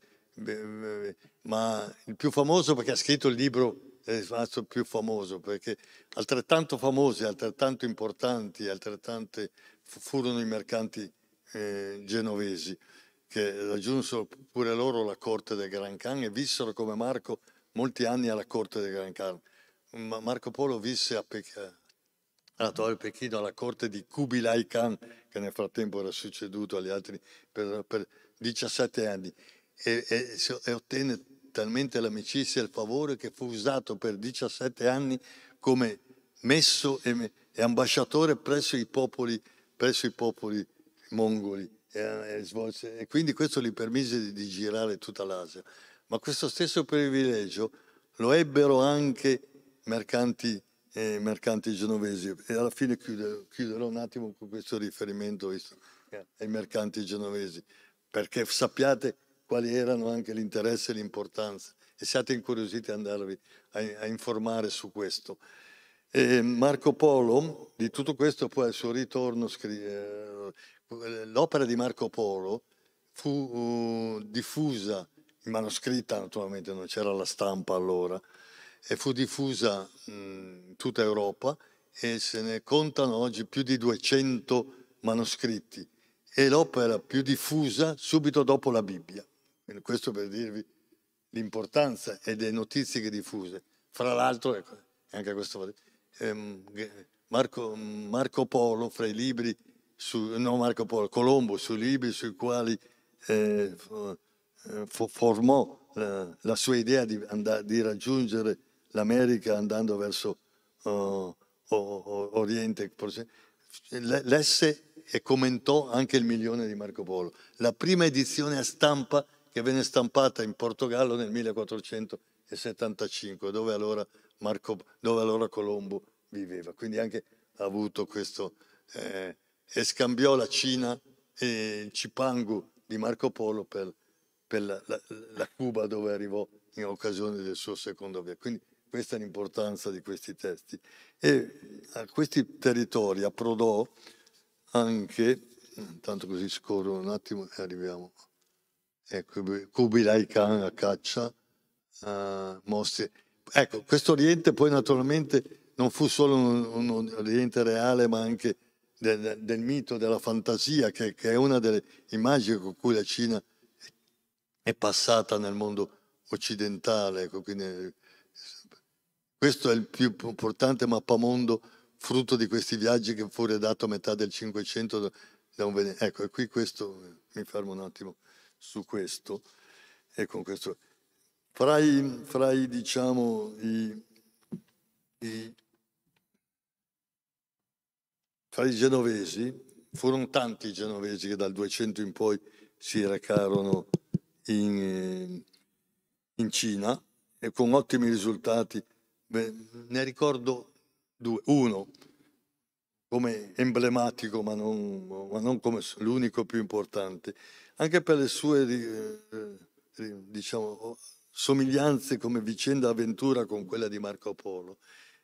ma il più famoso perché ha scritto il libro è rimasto più famoso perché altrettanto famosi, altrettanto importanti, altrettanti furono i mercanti eh, genovesi che raggiunsero pure loro la corte del Gran Can e vissero come Marco molti anni alla corte del Gran Can. Ma Marco Polo visse a Pechino alla Pechino, alla corte di Kubilai Khan, che nel frattempo era succeduto agli altri per, per 17 anni e, e, e ottenne talmente l'amicizia e il favore che fu usato per 17 anni come messo e, e ambasciatore presso i popoli, presso i popoli mongoli. E, e, e, quindi questo gli permise di, di girare tutta l'Asia. Ma questo stesso privilegio lo ebbero anche mercanti, eh, mercanti genovesi. E alla fine chiuderò, chiuderò un attimo con questo riferimento visto, ai mercanti genovesi, perché sappiate quali erano anche l'interesse e l'importanza e siate incuriositi ad andarvi a, a, informare su questo. E Marco Polo, di tutto questo poi al suo ritorno, scrive, eh, l'opera di Marco Polo fu uh, diffusa, in manoscritta naturalmente, non c'era la stampa allora, e fu diffusa in tutta Europa e se ne contano oggi più di 200 manoscritti. È l'opera più diffusa subito dopo la Bibbia questo per dirvi l'importanza e le notizie che diffuse. Fra l'altro, ecco, anche questo ehm, Marco, Marco, Polo, fra i libri, su, no Marco Polo, Colombo, sui libri sui quali eh, eh formò la, la, sua idea di, andare, di raggiungere l'America andando verso oh, oh, Oriente, lesse e commentò anche il milione di Marco Polo. La prima edizione a stampa che venne stampata in Portogallo nel 1475, dove allora, Marco, dove allora Colombo viveva. Quindi anche ha avuto questo... Eh, e scambiò la Cina e il Cipangu di Marco Polo per, per la, la, la, Cuba dove arrivò in occasione del suo secondo viaggio. Quindi questa è l'importanza di questi testi. E a questi territori approdò anche, tanto così scorro un attimo e arriviamo eh, Kubilai Khan a caccia, eh, mostri. Ecco, questo Oriente poi naturalmente non fu solo un, un, Oriente reale, ma anche del, del mito, della fantasia, che, che, è una delle immagini con cui la Cina è passata nel mondo occidentale. Ecco, quindi, questo è il più importante mappamondo frutto di questi viaggi che fu redatto a metà del Cinquecento da un Ecco, e qui questo mi fermo un attimo su questo. Ecco, questo. Fra i, fra i, diciamo, i, i, fra i genovesi, furono tanti i genovesi che dal 200 in poi si recarono in, eh, in Cina e con ottimi risultati. Beh, ne ricordo due. Uno, come emblematico, ma non, ma non come l'unico più importante, anche per le sue eh, eh, diciamo, somiglianze come vicenda avventura con quella di Marco Polo.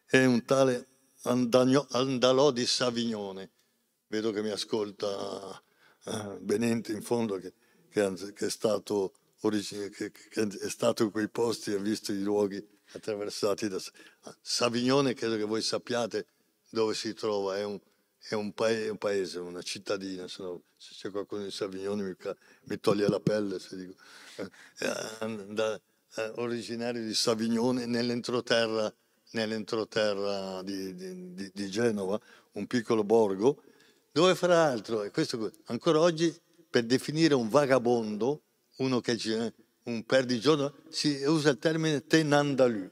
È un tale Andagno, Andalò di Savignone. Vedo che mi ascolta eh, Benente in fondo, che, che, che, è stato origine, che, è stato in quei posti e ha visto i luoghi attraversati da Savignone. Credo che voi sappiate dove si trova, è un, è un, paese, un paese una cittadina, se, no, se c'è qualcuno di Savignone mi, mi toglie la pelle se dico. Eh, eh, da, eh, originario di Savignone nell'entroterra, nell'entroterra di, di, di, di, Genova, un piccolo borgo, dove fra l'altro, e questo ancora oggi per definire un vagabondo, uno che c'è, eh, un perdigiorno, si usa il termine tenandalu.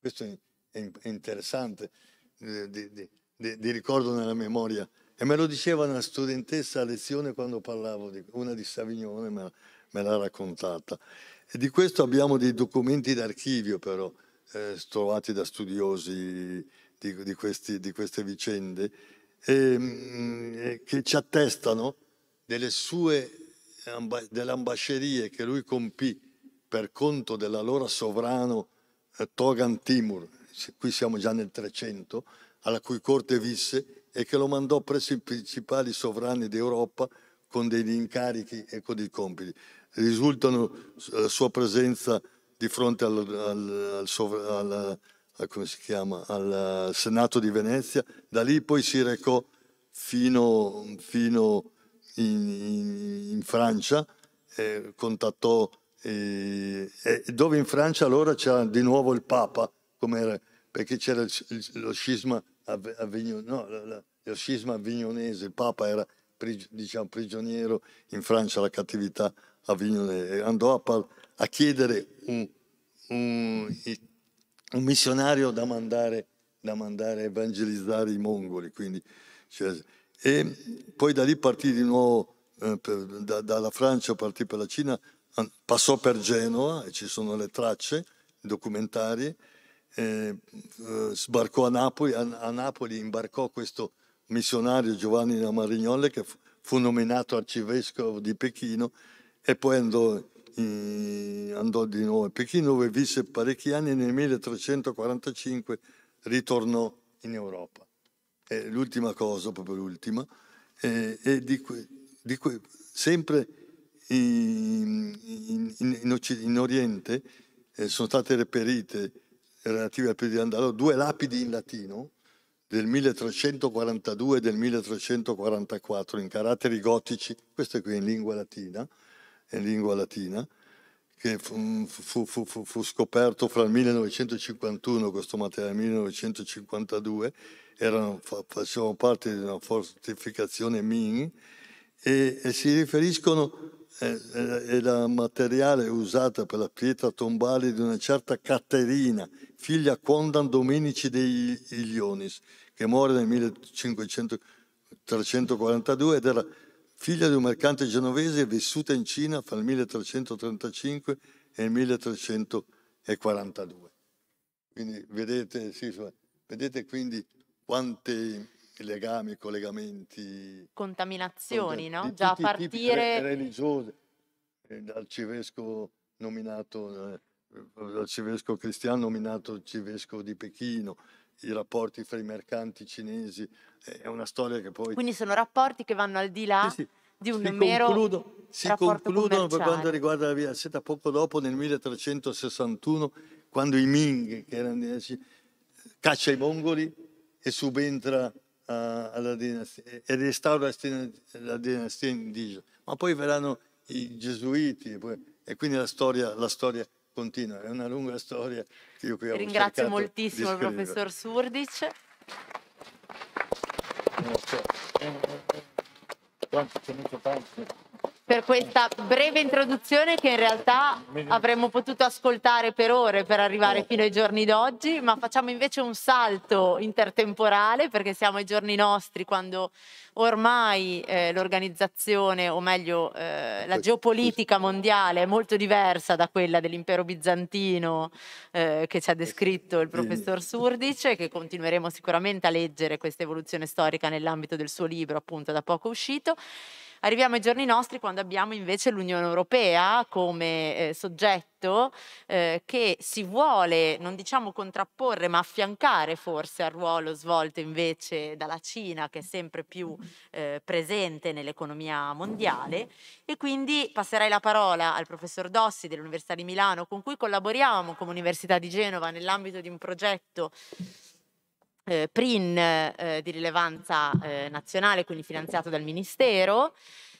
Questo è interessante. Di, di, di, di ricordo nella memoria. E me lo diceva una studentessa a lezione quando parlavo, di, una di Savignone me, me l'ha raccontata. E di questo abbiamo dei documenti d'archivio però, eh, trovati da studiosi di, di, questi, di queste vicende, e, ehm, mh, eh, che ci attestano delle sue delle ambascerie che lui compì per conto dell'allora sovrano eh, Togan Timur, qui siamo già nel 300, alla cui corte visse e che lo mandò presso i principali sovrani d'Europa con degli incarichi e con dei compiti. Risultano la eh, sua presenza di fronte al, al, al, sovra, al eh, chiama, eh, Senato di Venezia, da lì poi si recò fino, fino in, in, in, Francia, eh, contattò, eh, eh, dove in Francia allora c'era di nuovo il Papa, perché c'era lo scisma Avignon, no, la, la, lo scisma avignonese, il Papa era diciamo, prigioniero in Francia la cattività avignonese, andò a, par, a chiedere un, un, un, missionario da mandare, da mandare a evangelizzare i mongoli. Quindi, cioè, e poi da lì partì di nuovo, eh, per, da, dalla Francia partì per la Cina, passò per Genova e ci sono le tracce documentarie eh, eh, sbarcò a Napoli, a, a Napoli, imbarcò questo missionario Giovanni da Marignolle che fu, fu nominato arcivescovo di Pechino e poi andò, in, andò di nuovo a Pechino dove visse parecchi anni e nel 1345 ritornò in Europa. Eh, l'ultima cosa, proprio l'ultima, eh, è di, que, di que, sempre in, in, in, Occidente, in Oriente eh, sono state reperite relativi al periodo di Andalò, due lapidi in latino del 1342 e del 1344 in caratteri gotici, questo è qui in lingua latina, in lingua latina che fu, fu, fu, fu, scoperto fra il 1951 questo materiale, il 1952, erano, facevano parte di una fortificazione Ming e, e si riferiscono eh, eh, è materiale usato per la pietra tombale di una certa Caterina, figlia Condan Domenici dei Ilionis, che muore nel 1342 ed era figlia di un mercante genovese vissuta in Cina fra il 1335 e il 1342. Quindi vedete, sì, vedete quindi quanti legami, collegamenti. Contaminazioni, no? Già a partire. religiose, eh, dal civesco nominato. Eh, l'arcivescovo Cristiano nominato arcivescovo di Pechino, i rapporti fra i mercanti cinesi, eh, è una storia che poi... Quindi sono rapporti che vanno al di là sì, sì. di un si mero concludo, Si concludono per quanto riguarda la via seta poco dopo nel 1361 quando i Ming, che erano dieci, caccia i mongoli e subentra uh, alla dinastia e restaura la dinastia indigena. Ma poi verranno i gesuiti poi, e quindi la storia, la storia continua, è una lunga storia che io qui ho Ringrazio moltissimo il professor Surdic. Non so. Quanto ci ho per questa breve introduzione che in realtà avremmo potuto ascoltare per ore per arrivare fino ai giorni d'oggi, ma facciamo invece un salto intertemporale perché siamo ai giorni nostri quando ormai eh, l'organizzazione, o meglio eh, la geopolitica mondiale è molto diversa da quella dell'impero bizantino eh, che ci ha descritto il professor Surdic e che continueremo sicuramente a leggere questa evoluzione storica nell'ambito del suo libro appunto da poco uscito. Arriviamo ai giorni nostri quando abbiamo invece l'Unione Europea come eh, soggetto eh, che si vuole, non diciamo contrapporre, ma affiancare forse al ruolo svolto invece dalla Cina che è sempre più eh, presente nell'economia mondiale. E quindi passerei la parola al professor Dossi dell'Università di Milano con cui collaboriamo come Università di Genova nell'ambito di un progetto eh, PRIN eh, di rilevanza eh, nazionale, quindi finanziato dal Ministero,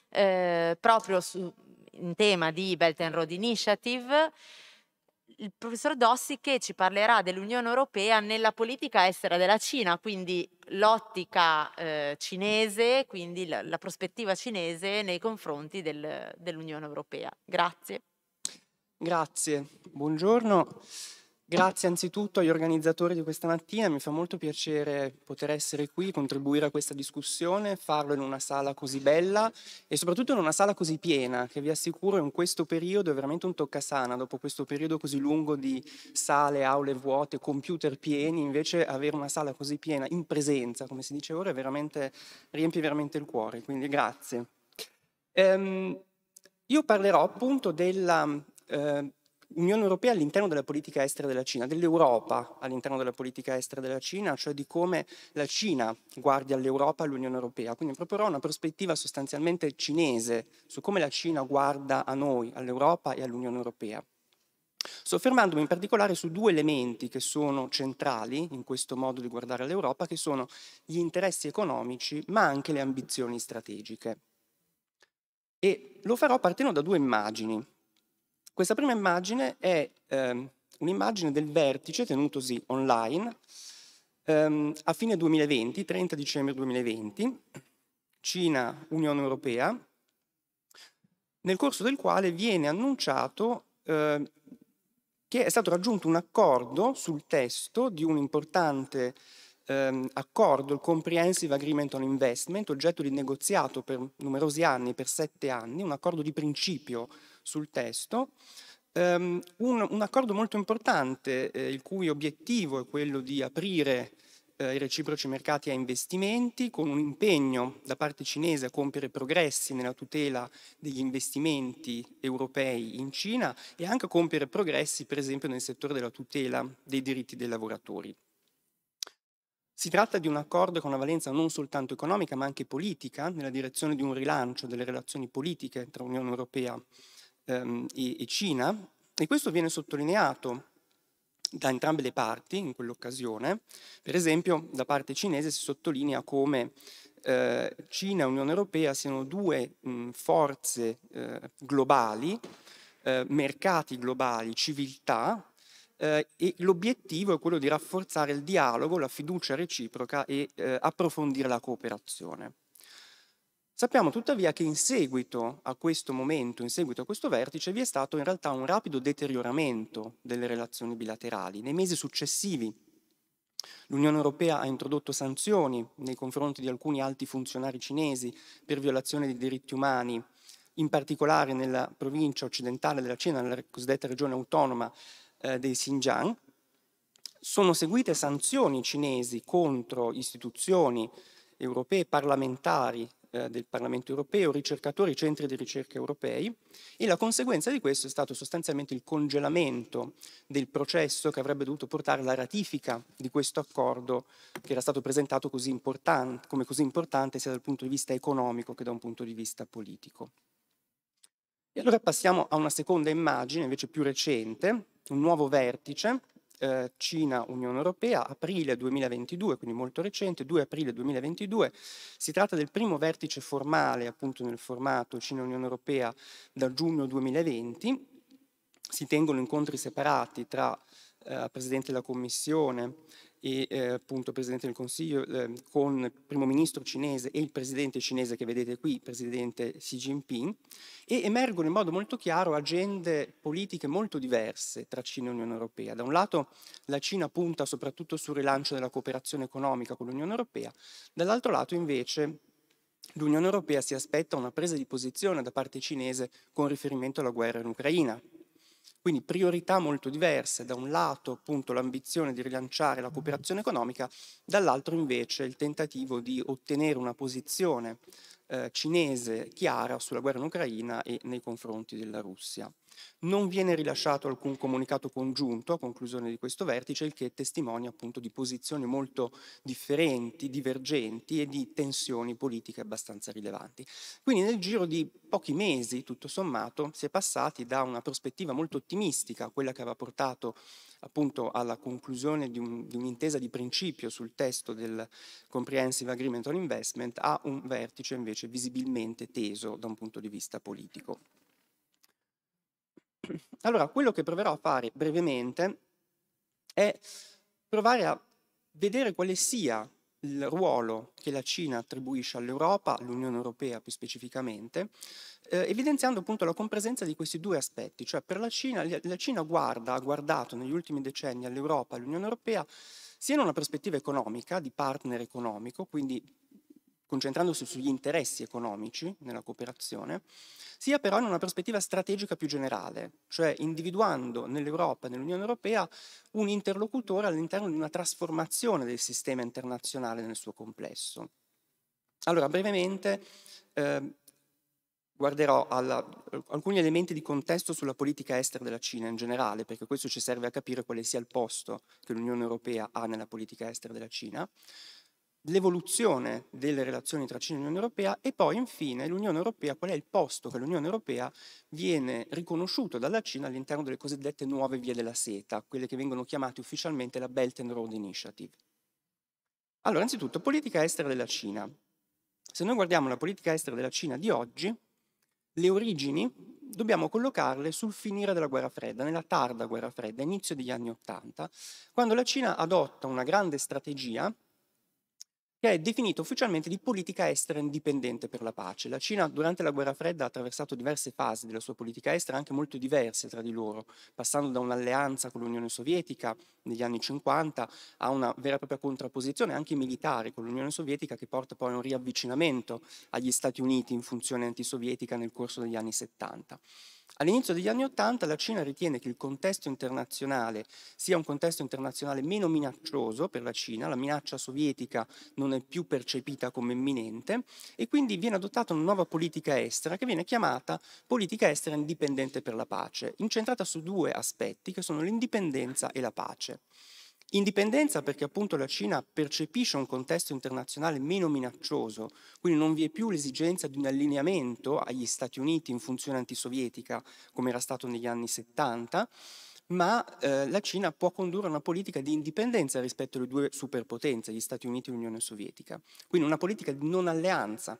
eh, proprio su, in tema di Belt and Road Initiative. Il professor Dossi che ci parlerà dell'Unione Europea nella politica estera della Cina, quindi l'ottica eh, cinese, quindi la, la, prospettiva cinese nei confronti del, dell'Unione Europea. Grazie. Grazie, buongiorno. Grazie anzitutto agli organizzatori di questa mattina, mi fa molto piacere poter essere qui, contribuire a questa discussione, farlo in una sala così bella e soprattutto in una sala così piena, che vi assicuro in questo periodo è veramente un toccasana, dopo questo periodo così lungo di sale, aule vuote, computer pieni, invece avere una sala così piena, in presenza, come si dice ora, veramente, riempie veramente il cuore, quindi grazie. Ehm, io parlerò appunto della... Eh, Unione Europea all'interno della politica estera della Cina, dell'Europa all'interno della politica estera della Cina, cioè di come la Cina guardi all'Europa e all'Unione Europea. Quindi proporrò una prospettiva sostanzialmente cinese su come la Cina guarda a noi, all'Europa e all'Unione Europea. Soffermandomi in particolare su due elementi che sono centrali in questo modo di guardare all'Europa, che sono gli interessi economici, ma anche le ambizioni strategiche. E lo farò partendo da due immagini. Questa prima immagine è ehm, un'immagine del vertice tenutosi online ehm, a fine 2020, 30 dicembre 2020, Cina, Unione Europea, nel corso del quale viene annunciato eh, che è stato raggiunto un accordo sul testo di un importante ehm, accordo, il Comprehensive Agreement on Investment, oggetto di negoziato per numerosi anni, per sette anni, un accordo di principio sul testo. Um, un, un, accordo molto importante, eh, il cui obiettivo è quello di aprire eh, i reciproci mercati a investimenti, con un impegno da parte cinese a compiere progressi nella tutela degli investimenti europei in Cina e anche a compiere progressi, per esempio, nel settore della tutela dei diritti dei lavoratori. Si tratta di un accordo con una valenza non soltanto economica ma anche politica, nella direzione di un rilancio delle relazioni politiche tra Unione Europea e ehm, e, Cina, e questo viene sottolineato da entrambe le parti in quell'occasione. Per esempio, da parte cinese si sottolinea come eh, Cina e Unione Europea siano due mh, forze eh, globali, eh, mercati globali, civiltà, eh, e l'obiettivo è quello di rafforzare il dialogo, la fiducia reciproca e eh, approfondire la cooperazione. Sappiamo tuttavia che in seguito a questo momento, in seguito a questo vertice, vi è stato in realtà un rapido deterioramento delle relazioni bilaterali. Nei mesi successivi l'Unione Europea ha introdotto sanzioni nei confronti di alcuni alti funzionari cinesi per violazione dei diritti umani, in particolare nella provincia occidentale della Cina, nella cosiddetta regione autonoma eh, dei Xinjiang. Sono seguite sanzioni cinesi contro istituzioni europee parlamentari eh, del Parlamento europeo, ricercatori, centri di ricerca europei e la conseguenza di questo è stato sostanzialmente il congelamento del processo che avrebbe dovuto portare alla ratifica di questo accordo che era stato presentato così come così importante sia dal punto di vista economico che da un punto di vista politico. E allora passiamo a una seconda immagine, invece più recente, un nuovo vertice eh, Cina-Unione Europea, aprile 2022, quindi molto recente, 2 aprile 2022. Si tratta del primo vertice formale, appunto nel formato Cina-Unione Europea da giugno 2020. Si tengono incontri separati tra eh, Presidente della Commissione e eh, appunto Presidente del Consiglio eh, con il Primo Ministro cinese e il Presidente cinese che vedete qui, Presidente Xi Jinping, e emergono in modo molto chiaro agende politiche molto diverse tra Cina e Unione Europea. Da un lato la Cina punta soprattutto sul rilancio della cooperazione economica con l'Unione Europea, dall'altro lato invece l'Unione Europea si aspetta una presa di posizione da parte cinese con riferimento alla guerra in Ucraina, quindi priorità molto diverse, da un lato appunto l'ambizione di rilanciare la cooperazione economica, dall'altro invece il tentativo di ottenere una posizione eh, cinese chiara sulla guerra in Ucraina e nei confronti della Russia. Non viene rilasciato alcun comunicato congiunto a conclusione di questo vertice, il che testimonia appunto di posizioni molto differenti, divergenti e di tensioni politiche abbastanza rilevanti. Quindi nel giro di pochi mesi, tutto sommato, si è passati da una prospettiva molto ottimistica, quella che aveva portato appunto alla conclusione di, un, di un'intesa di principio sul testo del Comprehensive Agreement on Investment a un vertice invece visibilmente teso da un punto di vista politico. Allora, quello che proverò a fare brevemente è provare a vedere quale sia il ruolo che la Cina attribuisce all'Europa, all'Unione Europea più specificamente, eh, evidenziando appunto la compresenza di questi due aspetti, cioè per la Cina, la Cina guarda, ha guardato negli ultimi decenni all'Europa, all'Unione Europea, sia in una prospettiva economica, di partner economico, quindi concentrandosi sugli interessi economici nella cooperazione, sia però in una prospettiva strategica più generale, cioè individuando nell'Europa, nell'Unione Europea, un interlocutore all'interno di una trasformazione del sistema internazionale nel suo complesso. Allora, brevemente, eh, guarderò alla, alcuni elementi di contesto sulla politica estera della Cina in generale, perché questo ci serve a capire quale sia il posto che l'Unione Europea ha nella politica estera della Cina, l'evoluzione delle relazioni tra Cina e Unione Europea e poi infine l'Unione Europea, qual è il posto che l'Unione Europea viene riconosciuto dalla Cina all'interno delle cosiddette nuove vie della seta, quelle che vengono chiamate ufficialmente la Belt and Road Initiative. Allora, innanzitutto, politica estera della Cina. Se noi guardiamo la politica estera della Cina di oggi, le origini dobbiamo collocarle sul finire della guerra fredda, nella tarda guerra fredda, inizio degli anni Ottanta, quando la Cina adotta una grande strategia che è definito ufficialmente di politica estera indipendente per la pace. La Cina durante la guerra fredda ha attraversato diverse fasi della sua politica estera, anche molto diverse tra di loro, passando da un'alleanza con l'Unione Sovietica negli anni 50 a una vera e propria contrapposizione anche militare con l'Unione Sovietica che porta poi a un riavvicinamento agli Stati Uniti in funzione antisovietica nel corso degli anni 70. All'inizio degli anni Ottanta la Cina ritiene che il contesto internazionale sia un contesto internazionale meno minaccioso per la Cina, la minaccia sovietica non è più percepita come imminente e quindi viene adottata una nuova politica estera che viene chiamata politica estera indipendente per la pace, incentrata su due aspetti che sono l'indipendenza e la pace. Indipendenza perché appunto la Cina percepisce un contesto internazionale meno minaccioso, quindi non vi è più l'esigenza di un allineamento agli Stati Uniti in funzione antisovietica come era stato negli anni 70, ma eh, la Cina può condurre una politica di indipendenza rispetto alle due superpotenze, gli Stati Uniti e l'Unione Sovietica, quindi una politica di non alleanza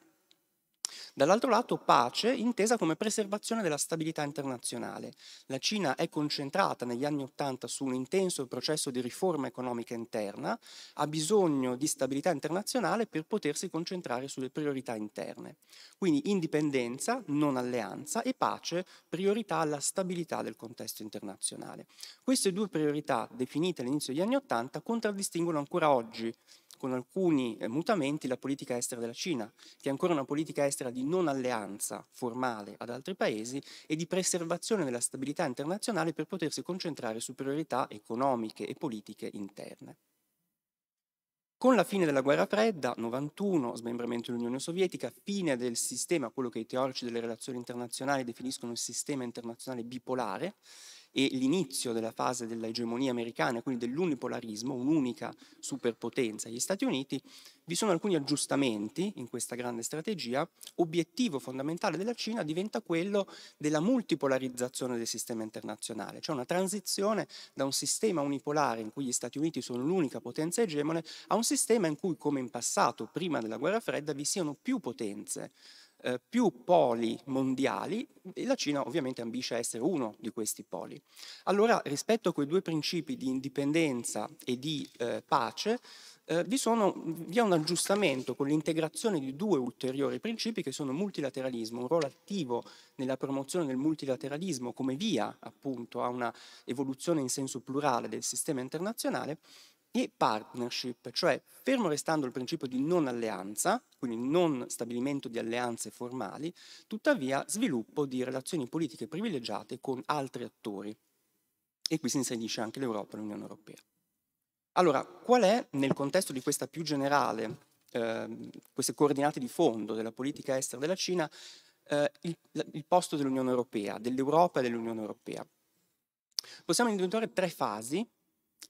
Dall'altro lato pace intesa come preservazione della stabilità internazionale. La Cina è concentrata negli anni Ottanta su un intenso processo di riforma economica interna, ha bisogno di stabilità internazionale per potersi concentrare sulle priorità interne. Quindi indipendenza, non alleanza e pace, priorità alla stabilità del contesto internazionale. Queste due priorità definite all'inizio degli anni Ottanta contraddistinguono ancora oggi con alcuni eh, mutamenti, la politica estera della Cina, che è ancora una politica estera di non alleanza formale ad altri paesi e di preservazione della stabilità internazionale per potersi concentrare su priorità economiche e politiche interne. Con la fine della guerra fredda, 91, smembramento dell'Unione Sovietica, fine del sistema, quello che i teorici delle relazioni internazionali definiscono il sistema internazionale bipolare, e l'inizio della fase dell'egemonia americana, quindi dell'unipolarismo, un'unica superpotenza, gli Stati Uniti, vi sono alcuni aggiustamenti in questa grande strategia. Obiettivo fondamentale della Cina diventa quello della multipolarizzazione del sistema internazionale, cioè una transizione da un sistema unipolare in cui gli Stati Uniti sono l'unica potenza egemone a un sistema in cui, come in passato, prima della guerra fredda, vi siano più potenze eh, più poli mondiali e la Cina ovviamente ambisce a essere uno di questi poli. Allora rispetto a quei due principi di indipendenza e di eh, pace eh, vi, sono, vi è un aggiustamento con l'integrazione di due ulteriori principi che sono multilateralismo, un ruolo attivo nella promozione del multilateralismo come via appunto a una evoluzione in senso plurale del sistema internazionale e partnership, cioè fermo restando il principio di non alleanza, quindi non stabilimento di alleanze formali, tuttavia sviluppo di relazioni politiche privilegiate con altri attori. E qui si inserisce anche l'Europa e l'Unione Europea. Allora, qual è, nel contesto di questa più generale, eh, queste coordinate di fondo della politica estera della Cina, eh, il, il posto dell'Unione Europea, dell'Europa e dell'Unione Europea? Possiamo individuare tre fasi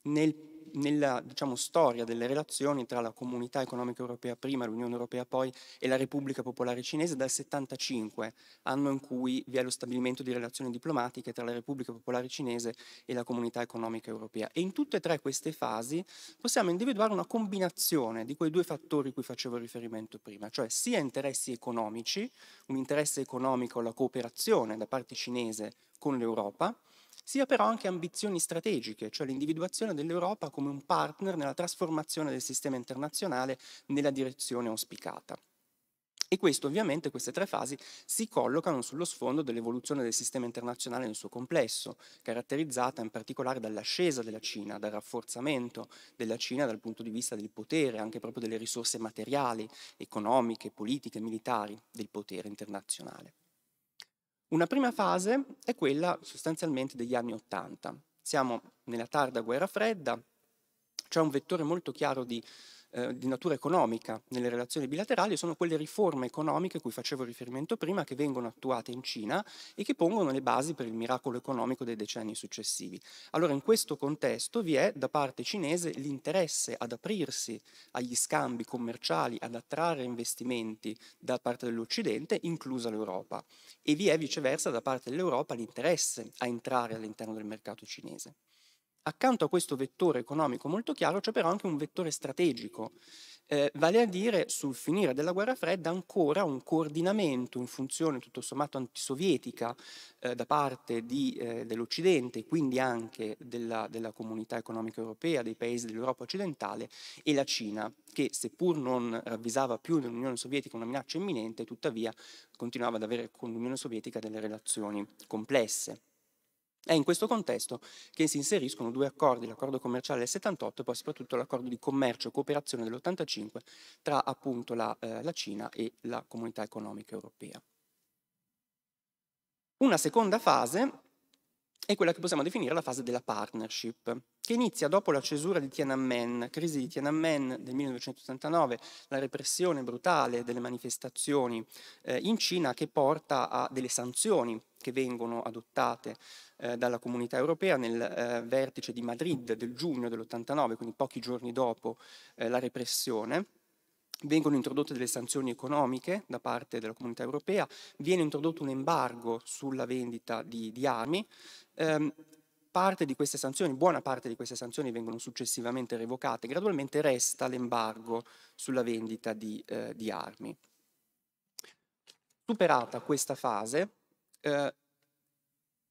nel nella diciamo, storia delle relazioni tra la comunità economica europea prima, l'Unione Europea poi e la Repubblica Popolare Cinese dal 75, anno in cui vi è lo stabilimento di relazioni diplomatiche tra la Repubblica Popolare Cinese e la comunità economica europea. E in tutte e tre queste fasi possiamo individuare una combinazione di quei due fattori cui facevo riferimento prima, cioè sia interessi economici, un interesse economico alla cooperazione da parte cinese con l'Europa, sia però anche ambizioni strategiche, cioè l'individuazione dell'Europa come un partner nella trasformazione del sistema internazionale nella direzione auspicata. E questo ovviamente, queste tre fasi, si collocano sullo sfondo dell'evoluzione del sistema internazionale nel suo complesso, caratterizzata in particolare dall'ascesa della Cina, dal rafforzamento della Cina dal punto di vista del potere, anche proprio delle risorse materiali, economiche, politiche, militari del potere internazionale. Una prima fase è quella sostanzialmente degli anni Ottanta. Siamo nella tarda guerra fredda, c'è un vettore molto chiaro di eh, di natura economica nelle relazioni bilaterali sono quelle riforme economiche a cui facevo riferimento prima che vengono attuate in Cina e che pongono le basi per il miracolo economico dei decenni successivi. Allora in questo contesto vi è da parte cinese l'interesse ad aprirsi agli scambi commerciali, ad attrarre investimenti da parte dell'Occidente, inclusa l'Europa, e vi è viceversa da parte dell'Europa l'interesse a entrare all'interno del mercato cinese accanto a questo vettore economico molto chiaro c'è però anche un vettore strategico, eh, vale a dire sul finire della guerra fredda ancora un coordinamento in funzione tutto sommato antisovietica eh, da parte di, eh, dell'Occidente, quindi anche della, della, comunità economica europea, dei paesi dell'Europa occidentale e la Cina, che seppur non ravvisava più nell'Unione Sovietica una minaccia imminente, tuttavia continuava ad avere con l'Unione Sovietica delle relazioni complesse. È in questo contesto che si inseriscono due accordi, l'accordo commerciale del 78 e poi soprattutto l'accordo di commercio e cooperazione dell'85 tra appunto la, eh, la Cina e la comunità economica europea. Una seconda fase è quella che possiamo definire la fase della partnership, che inizia dopo la cesura di Tiananmen, crisi di Tiananmen del 1989, la repressione brutale delle manifestazioni eh, in Cina che porta a delle sanzioni che vengono adottate eh, dalla comunità europea nel eh, vertice di Madrid del giugno dell'89, quindi pochi giorni dopo eh, la repressione vengono introdotte delle sanzioni economiche da parte della comunità europea, viene introdotto un embargo sulla vendita di, di armi. Ehm, parte di queste sanzioni, buona parte di queste sanzioni vengono successivamente revocate, gradualmente resta l'embargo sulla vendita di, eh, di armi. Superata questa fase, eh,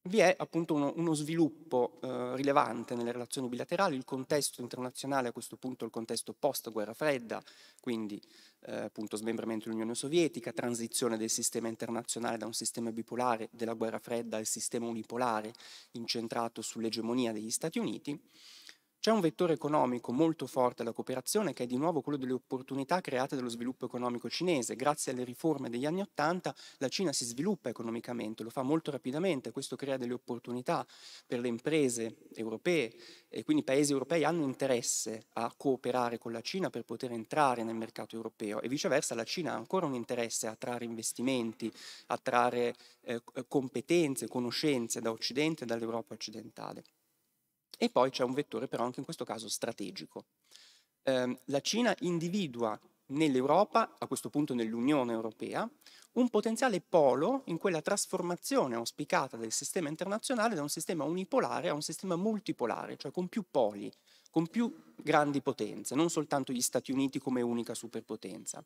vi è appunto uno, uno sviluppo eh, rilevante nelle relazioni bilaterali, il contesto internazionale a questo punto è il contesto post guerra fredda, quindi eh, appunto smembramento dell'Unione Sovietica, transizione del sistema internazionale da un sistema bipolare della guerra fredda al sistema unipolare incentrato sull'egemonia degli Stati Uniti c'è un vettore economico molto forte alla cooperazione che è di nuovo quello delle opportunità create dallo sviluppo economico cinese. Grazie alle riforme degli anni Ottanta la Cina si sviluppa economicamente, lo fa molto rapidamente, questo crea delle opportunità per le imprese europee e quindi i paesi europei hanno interesse a cooperare con la Cina per poter entrare nel mercato europeo e viceversa la Cina ha ancora un interesse a trarre investimenti, a trarre eh, competenze, conoscenze da Occidente e dall'Europa occidentale. E poi c'è un vettore però anche in questo caso strategico. Eh, la Cina individua nell'Europa, a questo punto nell'Unione Europea, un potenziale polo in quella trasformazione auspicata del sistema internazionale da un sistema unipolare a un sistema multipolare, cioè con più poli, con più grandi potenze, non soltanto gli Stati Uniti come unica superpotenza.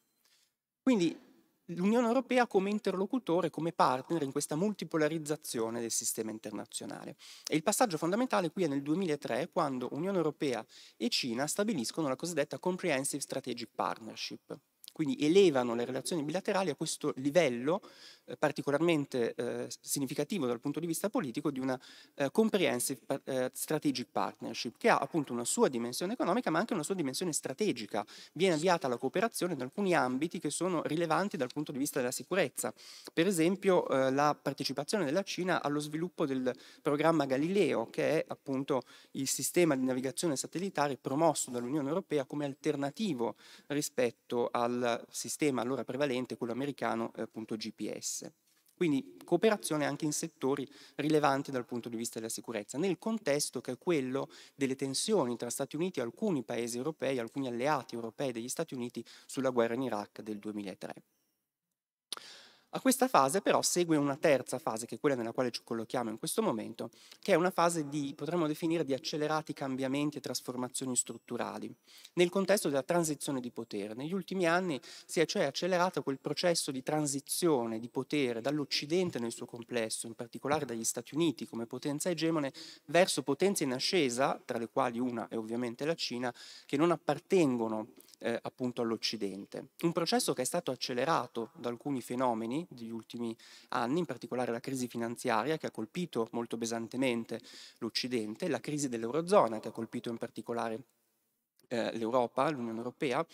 Quindi l'Unione Europea come interlocutore, come partner in questa multipolarizzazione del sistema internazionale. E il passaggio fondamentale qui è nel 2003, quando Unione Europea e Cina stabiliscono la cosiddetta Comprehensive Strategic Partnership, quindi elevano le relazioni bilaterali a questo livello eh, particolarmente eh, significativo dal punto di vista politico di una eh, comprehensive eh, strategic partnership che ha appunto una sua dimensione economica ma anche una sua dimensione strategica. Viene avviata la cooperazione in alcuni ambiti che sono rilevanti dal punto di vista della sicurezza, per esempio eh, la partecipazione della Cina allo sviluppo del programma Galileo che è appunto il sistema di navigazione satellitare promosso dall'Unione Europea come alternativo rispetto al sistema allora prevalente, quello americano, eh, appunto GPS. Quindi cooperazione anche in settori rilevanti dal punto di vista della sicurezza, nel contesto che è quello delle tensioni tra Stati Uniti e alcuni paesi europei, alcuni alleati europei degli Stati Uniti sulla guerra in Iraq del 2003. A questa fase però segue una terza fase, che è quella nella quale ci collochiamo in questo momento, che è una fase di, potremmo definire, di accelerati cambiamenti e trasformazioni strutturali, nel contesto della transizione di potere. Negli ultimi anni si è cioè accelerato quel processo di transizione di potere dall'Occidente nel suo complesso, in particolare dagli Stati Uniti come potenza egemone, verso potenze in ascesa, tra le quali una è ovviamente la Cina, che non appartengono eh, appunto all'Occidente. Un processo che è stato accelerato da alcuni fenomeni degli ultimi anni, in particolare la crisi finanziaria che ha colpito molto pesantemente l'Occidente, la crisi dell'Eurozona che ha colpito in particolare eh, l'Europa, l'Unione Europea,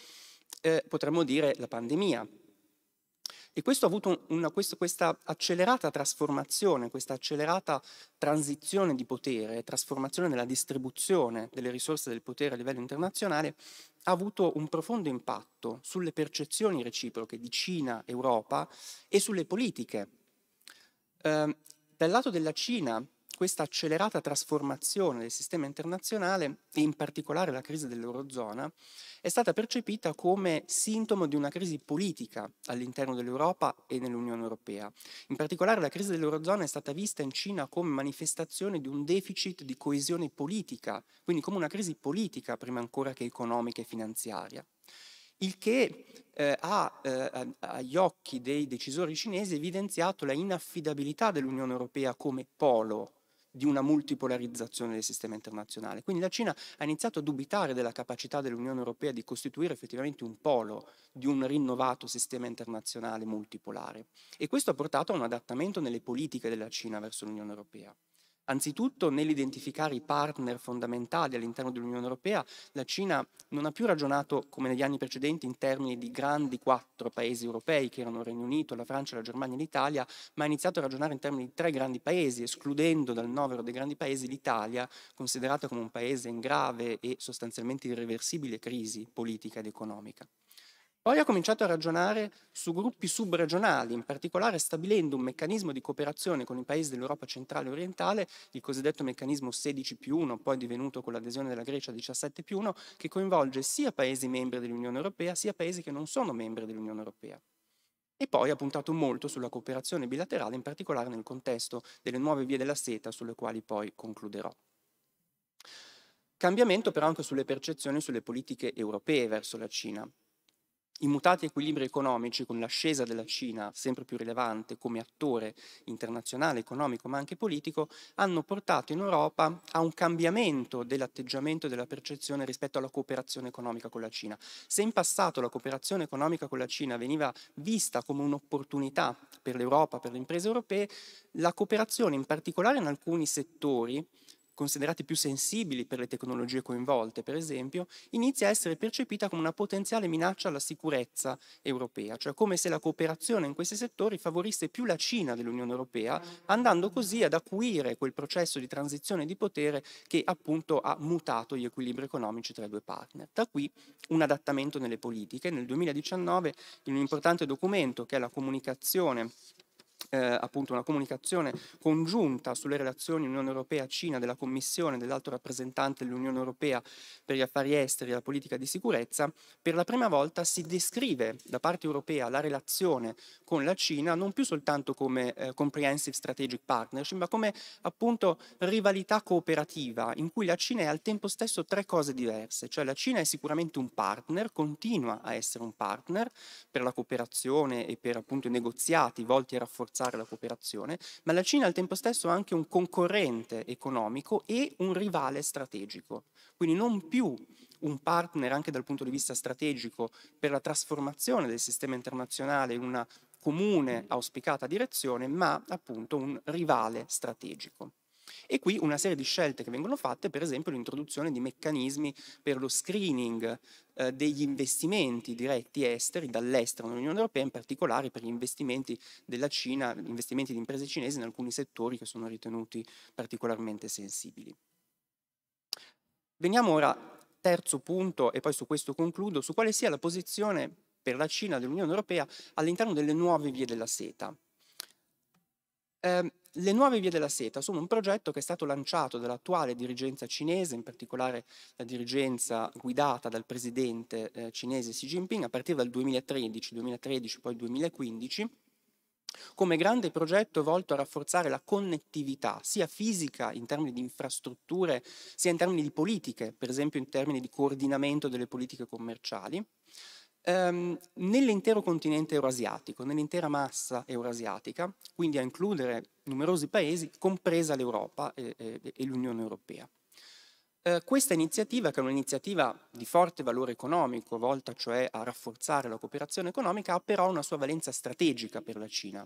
eh, potremmo dire la pandemia e questo ha avuto una, questo, questa accelerata trasformazione, questa accelerata transizione di potere, trasformazione della distribuzione delle risorse del potere a livello internazionale, ha avuto un profondo impatto sulle percezioni reciproche di Cina, Europa e sulle politiche. Eh, dal lato della Cina questa accelerata trasformazione del sistema internazionale, e in particolare la crisi dell'Eurozona, è stata percepita come sintomo di una crisi politica all'interno dell'Europa e nell'Unione Europea. In particolare la crisi dell'Eurozona è stata vista in Cina come manifestazione di un deficit di coesione politica, quindi come una crisi politica prima ancora che economica e finanziaria il che eh, ha eh, agli occhi dei decisori cinesi evidenziato la inaffidabilità dell'Unione Europea come polo di una multipolarizzazione del sistema internazionale. Quindi la Cina ha iniziato a dubitare della capacità dell'Unione Europea di costituire effettivamente un polo di un rinnovato sistema internazionale multipolare e questo ha portato a un adattamento nelle politiche della Cina verso l'Unione Europea. Anzitutto nell'identificare i partner fondamentali all'interno dell'Unione Europea, la Cina non ha più ragionato come negli anni precedenti in termini di grandi quattro paesi europei che erano il Regno Unito, la Francia, la Germania e l'Italia, ma ha iniziato a ragionare in termini di tre grandi paesi, escludendo dal novero dei grandi paesi l'Italia, considerata come un paese in grave e sostanzialmente irreversibile crisi politica ed economica. Poi ha cominciato a ragionare su gruppi subregionali, in particolare stabilendo un meccanismo di cooperazione con i paesi dell'Europa centrale e orientale, il cosiddetto meccanismo 16 più 1, poi divenuto con l'adesione della Grecia 17 più 1, che coinvolge sia paesi membri dell'Unione Europea sia paesi che non sono membri dell'Unione Europea. E poi ha puntato molto sulla cooperazione bilaterale, in particolare nel contesto delle nuove vie della seta, sulle quali poi concluderò. Cambiamento però anche sulle percezioni e sulle politiche europee verso la Cina. I mutati equilibri economici con l'ascesa della Cina, sempre più rilevante come attore internazionale, economico ma anche politico, hanno portato in Europa a un cambiamento dell'atteggiamento e della percezione rispetto alla cooperazione economica con la Cina. Se in passato la cooperazione economica con la Cina veniva vista come un'opportunità per l'Europa, per le imprese europee, la cooperazione in particolare in alcuni settori considerati più sensibili per le tecnologie coinvolte, per esempio, inizia a essere percepita come una potenziale minaccia alla sicurezza europea, cioè come se la cooperazione in questi settori favorisse più la Cina dell'Unione Europea, andando così ad acuire quel processo di transizione di potere che appunto ha mutato gli equilibri economici tra i due partner. Da qui un adattamento nelle politiche. Nel 2019, in un importante documento che è la comunicazione eh, appunto una comunicazione congiunta sulle relazioni Unione Europea-Cina della Commissione dell'alto rappresentante dell'Unione Europea per gli affari esteri e la politica di sicurezza, per la prima volta si descrive da parte europea la relazione con la Cina non più soltanto come eh, comprehensive strategic partnership, ma come appunto rivalità cooperativa in cui la Cina è al tempo stesso tre cose diverse, cioè la Cina è sicuramente un partner, continua a essere un partner per la cooperazione e per appunto i negoziati volti a rafforzare rafforzare la cooperazione, ma la Cina al tempo stesso è anche un concorrente economico e un rivale strategico, quindi non più un partner anche dal punto di vista strategico per la trasformazione del sistema internazionale in una comune auspicata direzione, ma appunto un rivale strategico. E qui una serie di scelte che vengono fatte, per esempio l'introduzione di meccanismi per lo screening eh, degli investimenti diretti esteri dall'estero nell'Unione Europea, in particolare per gli investimenti della Cina, gli investimenti di imprese cinesi in alcuni settori che sono ritenuti particolarmente sensibili. Veniamo ora al terzo punto, e poi su questo concludo, su quale sia la posizione per la Cina dell'Unione Europea all'interno delle nuove vie della seta. Eh, le nuove vie della seta sono un progetto che è stato lanciato dall'attuale dirigenza cinese, in particolare la dirigenza guidata dal presidente eh, cinese Xi Jinping a partire dal 2013, 2013 poi 2015 come grande progetto volto a rafforzare la connettività sia fisica in termini di infrastrutture sia in termini di politiche, per esempio in termini di coordinamento delle politiche commerciali, ehm, nell'intero continente euroasiatico, nell'intera massa eurasiatica, quindi a includere numerosi paesi, compresa l'Europa e, e, e l'Unione Europea. Eh, questa iniziativa, che è un'iniziativa di forte valore economico, volta cioè a rafforzare la cooperazione economica, ha però una sua valenza strategica per la Cina,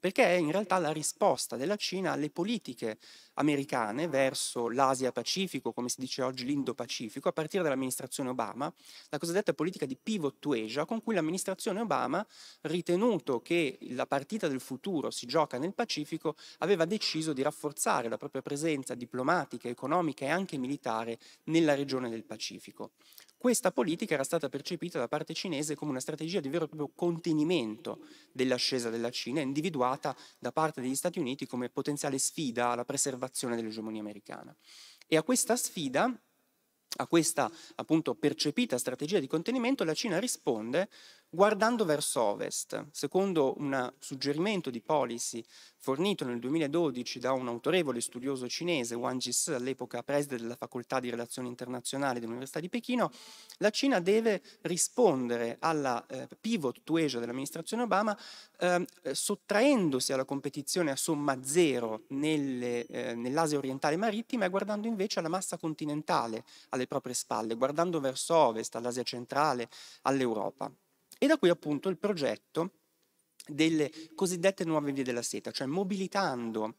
perché è in realtà la risposta della Cina alle politiche americane verso l'Asia-Pacifico, come si dice oggi l'Indo-Pacifico, a partire dall'amministrazione Obama, la cosiddetta politica di pivot to Asia, con cui l'amministrazione Obama, ritenuto che la partita del futuro si gioca nel Pacifico, aveva deciso di rafforzare la propria presenza diplomatica, economica e anche militare militare nella regione del Pacifico. Questa politica era stata percepita da parte cinese come una strategia di vero e proprio contenimento dell'ascesa della Cina, individuata da parte degli Stati Uniti come potenziale sfida alla preservazione dell'egemonia americana. E a questa sfida, a questa appunto percepita strategia di contenimento, la Cina risponde guardando verso ovest. Secondo un suggerimento di policy fornito nel 2012 da un autorevole studioso cinese, Wang Jis, all'epoca preside della Facoltà di Relazioni Internazionali dell'Università di Pechino, la Cina deve rispondere alla eh, pivot to Asia dell'amministrazione Obama eh, sottraendosi alla competizione a somma zero nelle, eh, nell'Asia orientale marittima e guardando invece alla massa continentale alle proprie spalle, guardando verso ovest, all'Asia centrale, all'Europa. E da qui appunto il progetto delle cosiddette nuove vie della seta, cioè mobilitando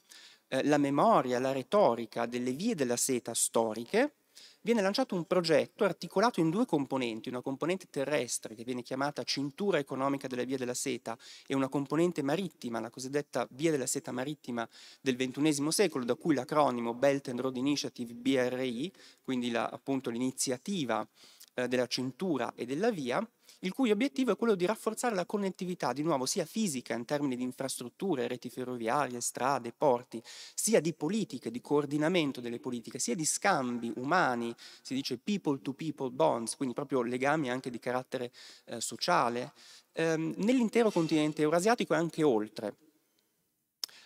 eh, la memoria, la retorica delle vie della seta storiche, viene lanciato un progetto articolato in due componenti, una componente terrestre che viene chiamata cintura economica della Via della Seta e una componente marittima, la cosiddetta Via della Seta marittima del XXI secolo, da cui l'acronimo Belt and Road Initiative BRI, quindi la, appunto l'iniziativa eh, della cintura e della via, il cui obiettivo è quello di rafforzare la connettività, di nuovo, sia fisica in termini di infrastrutture, reti ferroviarie, strade, porti, sia di politiche, di coordinamento delle politiche, sia di scambi umani, si dice people to people bonds, quindi proprio legami anche di carattere eh, sociale, ehm, nell'intero continente eurasiatico e anche oltre.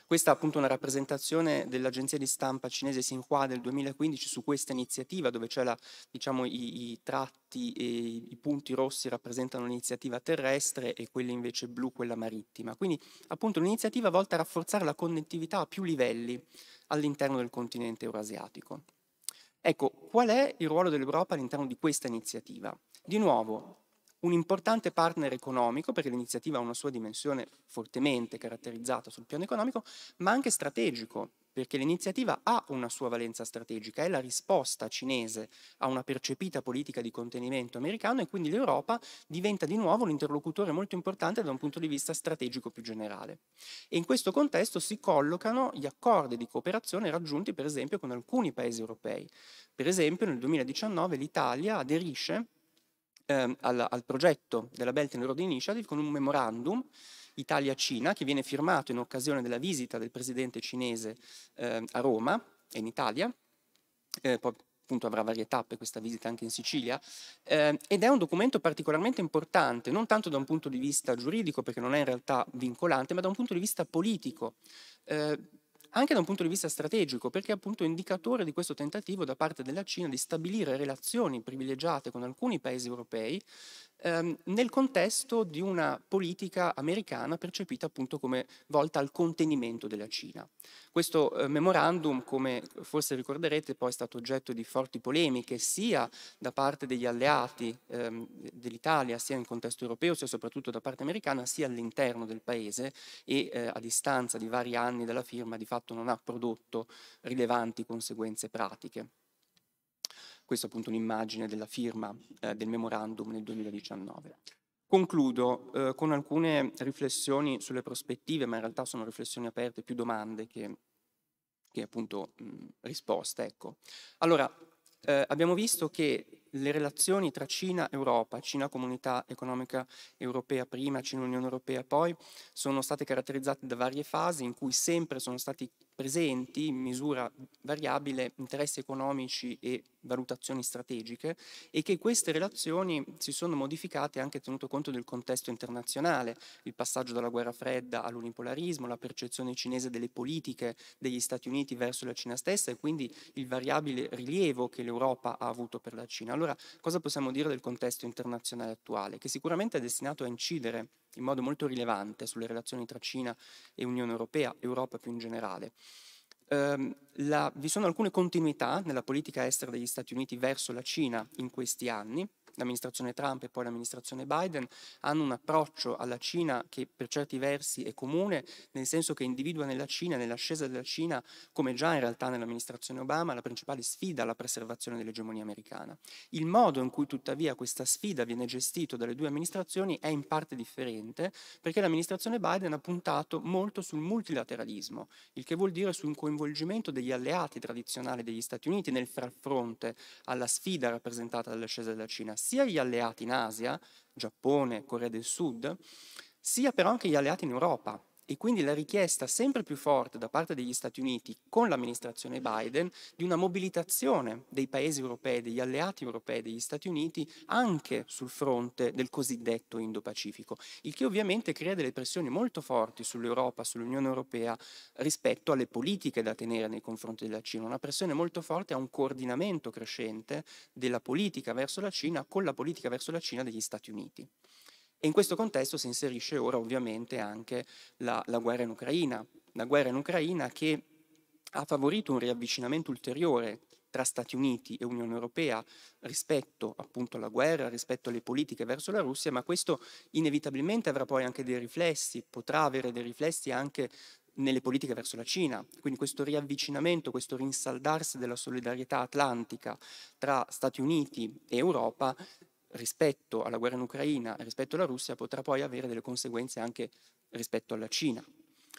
Questa è appunto una rappresentazione dell'agenzia di stampa cinese Xinhua del 2015 su questa iniziativa dove c'è la, diciamo, i, i tratti e i punti rossi rappresentano l'iniziativa terrestre e quelli invece blu quella marittima. Quindi appunto un'iniziativa volta a rafforzare la connettività a più livelli all'interno del continente eurasiatico. Ecco, qual è il ruolo dell'Europa all'interno di questa iniziativa? Di nuovo, un importante partner economico, perché l'iniziativa ha una sua dimensione fortemente caratterizzata sul piano economico, ma anche strategico, perché l'iniziativa ha una sua valenza strategica, è la risposta cinese a una percepita politica di contenimento americano e quindi l'Europa diventa di nuovo un interlocutore molto importante da un punto di vista strategico più generale. E in questo contesto si collocano gli accordi di cooperazione raggiunti per esempio con alcuni paesi europei. Per esempio nel 2019 l'Italia aderisce ehm, al, al, progetto della Belt and Road Initiative con un memorandum Italia-Cina che viene firmato in occasione della visita del presidente cinese ehm, a Roma e in Italia, eh, poi appunto avrà varie tappe questa visita anche in Sicilia, eh, ed è un documento particolarmente importante, non tanto da un punto di vista giuridico, perché non è in realtà vincolante, ma da un punto di vista politico. Eh, anche da un punto di vista strategico, perché è appunto indicatore di questo tentativo da parte della Cina di stabilire relazioni privilegiate con alcuni paesi europei ehm, nel contesto di una politica americana percepita appunto come volta al contenimento della Cina. Questo eh, memorandum, come forse ricorderete, poi è stato oggetto di forti polemiche sia da parte degli alleati ehm, dell'Italia, sia in contesto europeo, sia soprattutto da parte americana, sia all'interno del paese e eh, a distanza di vari anni dalla firma di fatto non ha prodotto rilevanti conseguenze pratiche. Questa è appunto un'immagine della firma eh, del memorandum nel 2019. Concludo eh, con alcune riflessioni sulle prospettive, ma in realtà sono riflessioni aperte, più domande che, che appunto mh, risposte. Ecco. Allora, eh, abbiamo visto che le relazioni tra Cina e Europa, Cina comunità economica europea prima, Cina Unione Europea poi, sono state caratterizzate da varie fasi in cui sempre sono stati presenti in misura variabile interessi economici e valutazioni strategiche e che queste relazioni si sono modificate anche tenuto conto del contesto internazionale, il passaggio dalla guerra fredda all'unipolarismo, la percezione cinese delle politiche degli Stati Uniti verso la Cina stessa e quindi il variabile rilievo che l'Europa ha avuto per la Cina. Allora, cosa possiamo dire del contesto internazionale attuale? Che sicuramente è destinato a incidere in modo molto rilevante sulle relazioni tra Cina e Unione Europea, Europa più in generale. Um, la, vi sono alcune continuità nella politica estera degli Stati Uniti verso la Cina in questi anni, l'amministrazione Trump e poi l'amministrazione Biden, hanno un approccio alla Cina che per certi versi è comune, nel senso che individua nella Cina, nell'ascesa della Cina, come già in realtà nell'amministrazione Obama, la principale sfida alla preservazione dell'egemonia americana. Il modo in cui tuttavia questa sfida viene gestito dalle due amministrazioni è in parte differente, perché l'amministrazione Biden ha puntato molto sul multilateralismo, il che vuol dire su un coinvolgimento degli alleati tradizionali degli Stati Uniti nel far fronte alla sfida rappresentata dall'ascesa della Cina sia gli alleati in Asia, Giappone, Corea del Sud, sia però anche gli alleati in Europa, e quindi la richiesta sempre più forte da parte degli Stati Uniti con l'amministrazione Biden di una mobilitazione dei paesi europei, degli alleati europei degli Stati Uniti anche sul fronte del cosiddetto Indo-Pacifico, il che ovviamente crea delle pressioni molto forti sull'Europa, sull'Unione Europea rispetto alle politiche da tenere nei confronti della Cina, una pressione molto forte a un coordinamento crescente della politica verso la Cina con la politica verso la Cina degli Stati Uniti. E in questo contesto si inserisce ora ovviamente anche la, la guerra in Ucraina, la guerra in Ucraina che ha favorito un riavvicinamento ulteriore tra Stati Uniti e Unione Europea rispetto appunto alla guerra, rispetto alle politiche verso la Russia, ma questo inevitabilmente avrà poi anche dei riflessi, potrà avere dei riflessi anche nelle politiche verso la Cina. Quindi questo riavvicinamento, questo rinsaldarsi della solidarietà atlantica tra Stati Uniti e Europa rispetto alla guerra in Ucraina e rispetto alla Russia potrà poi avere delle conseguenze anche rispetto alla Cina.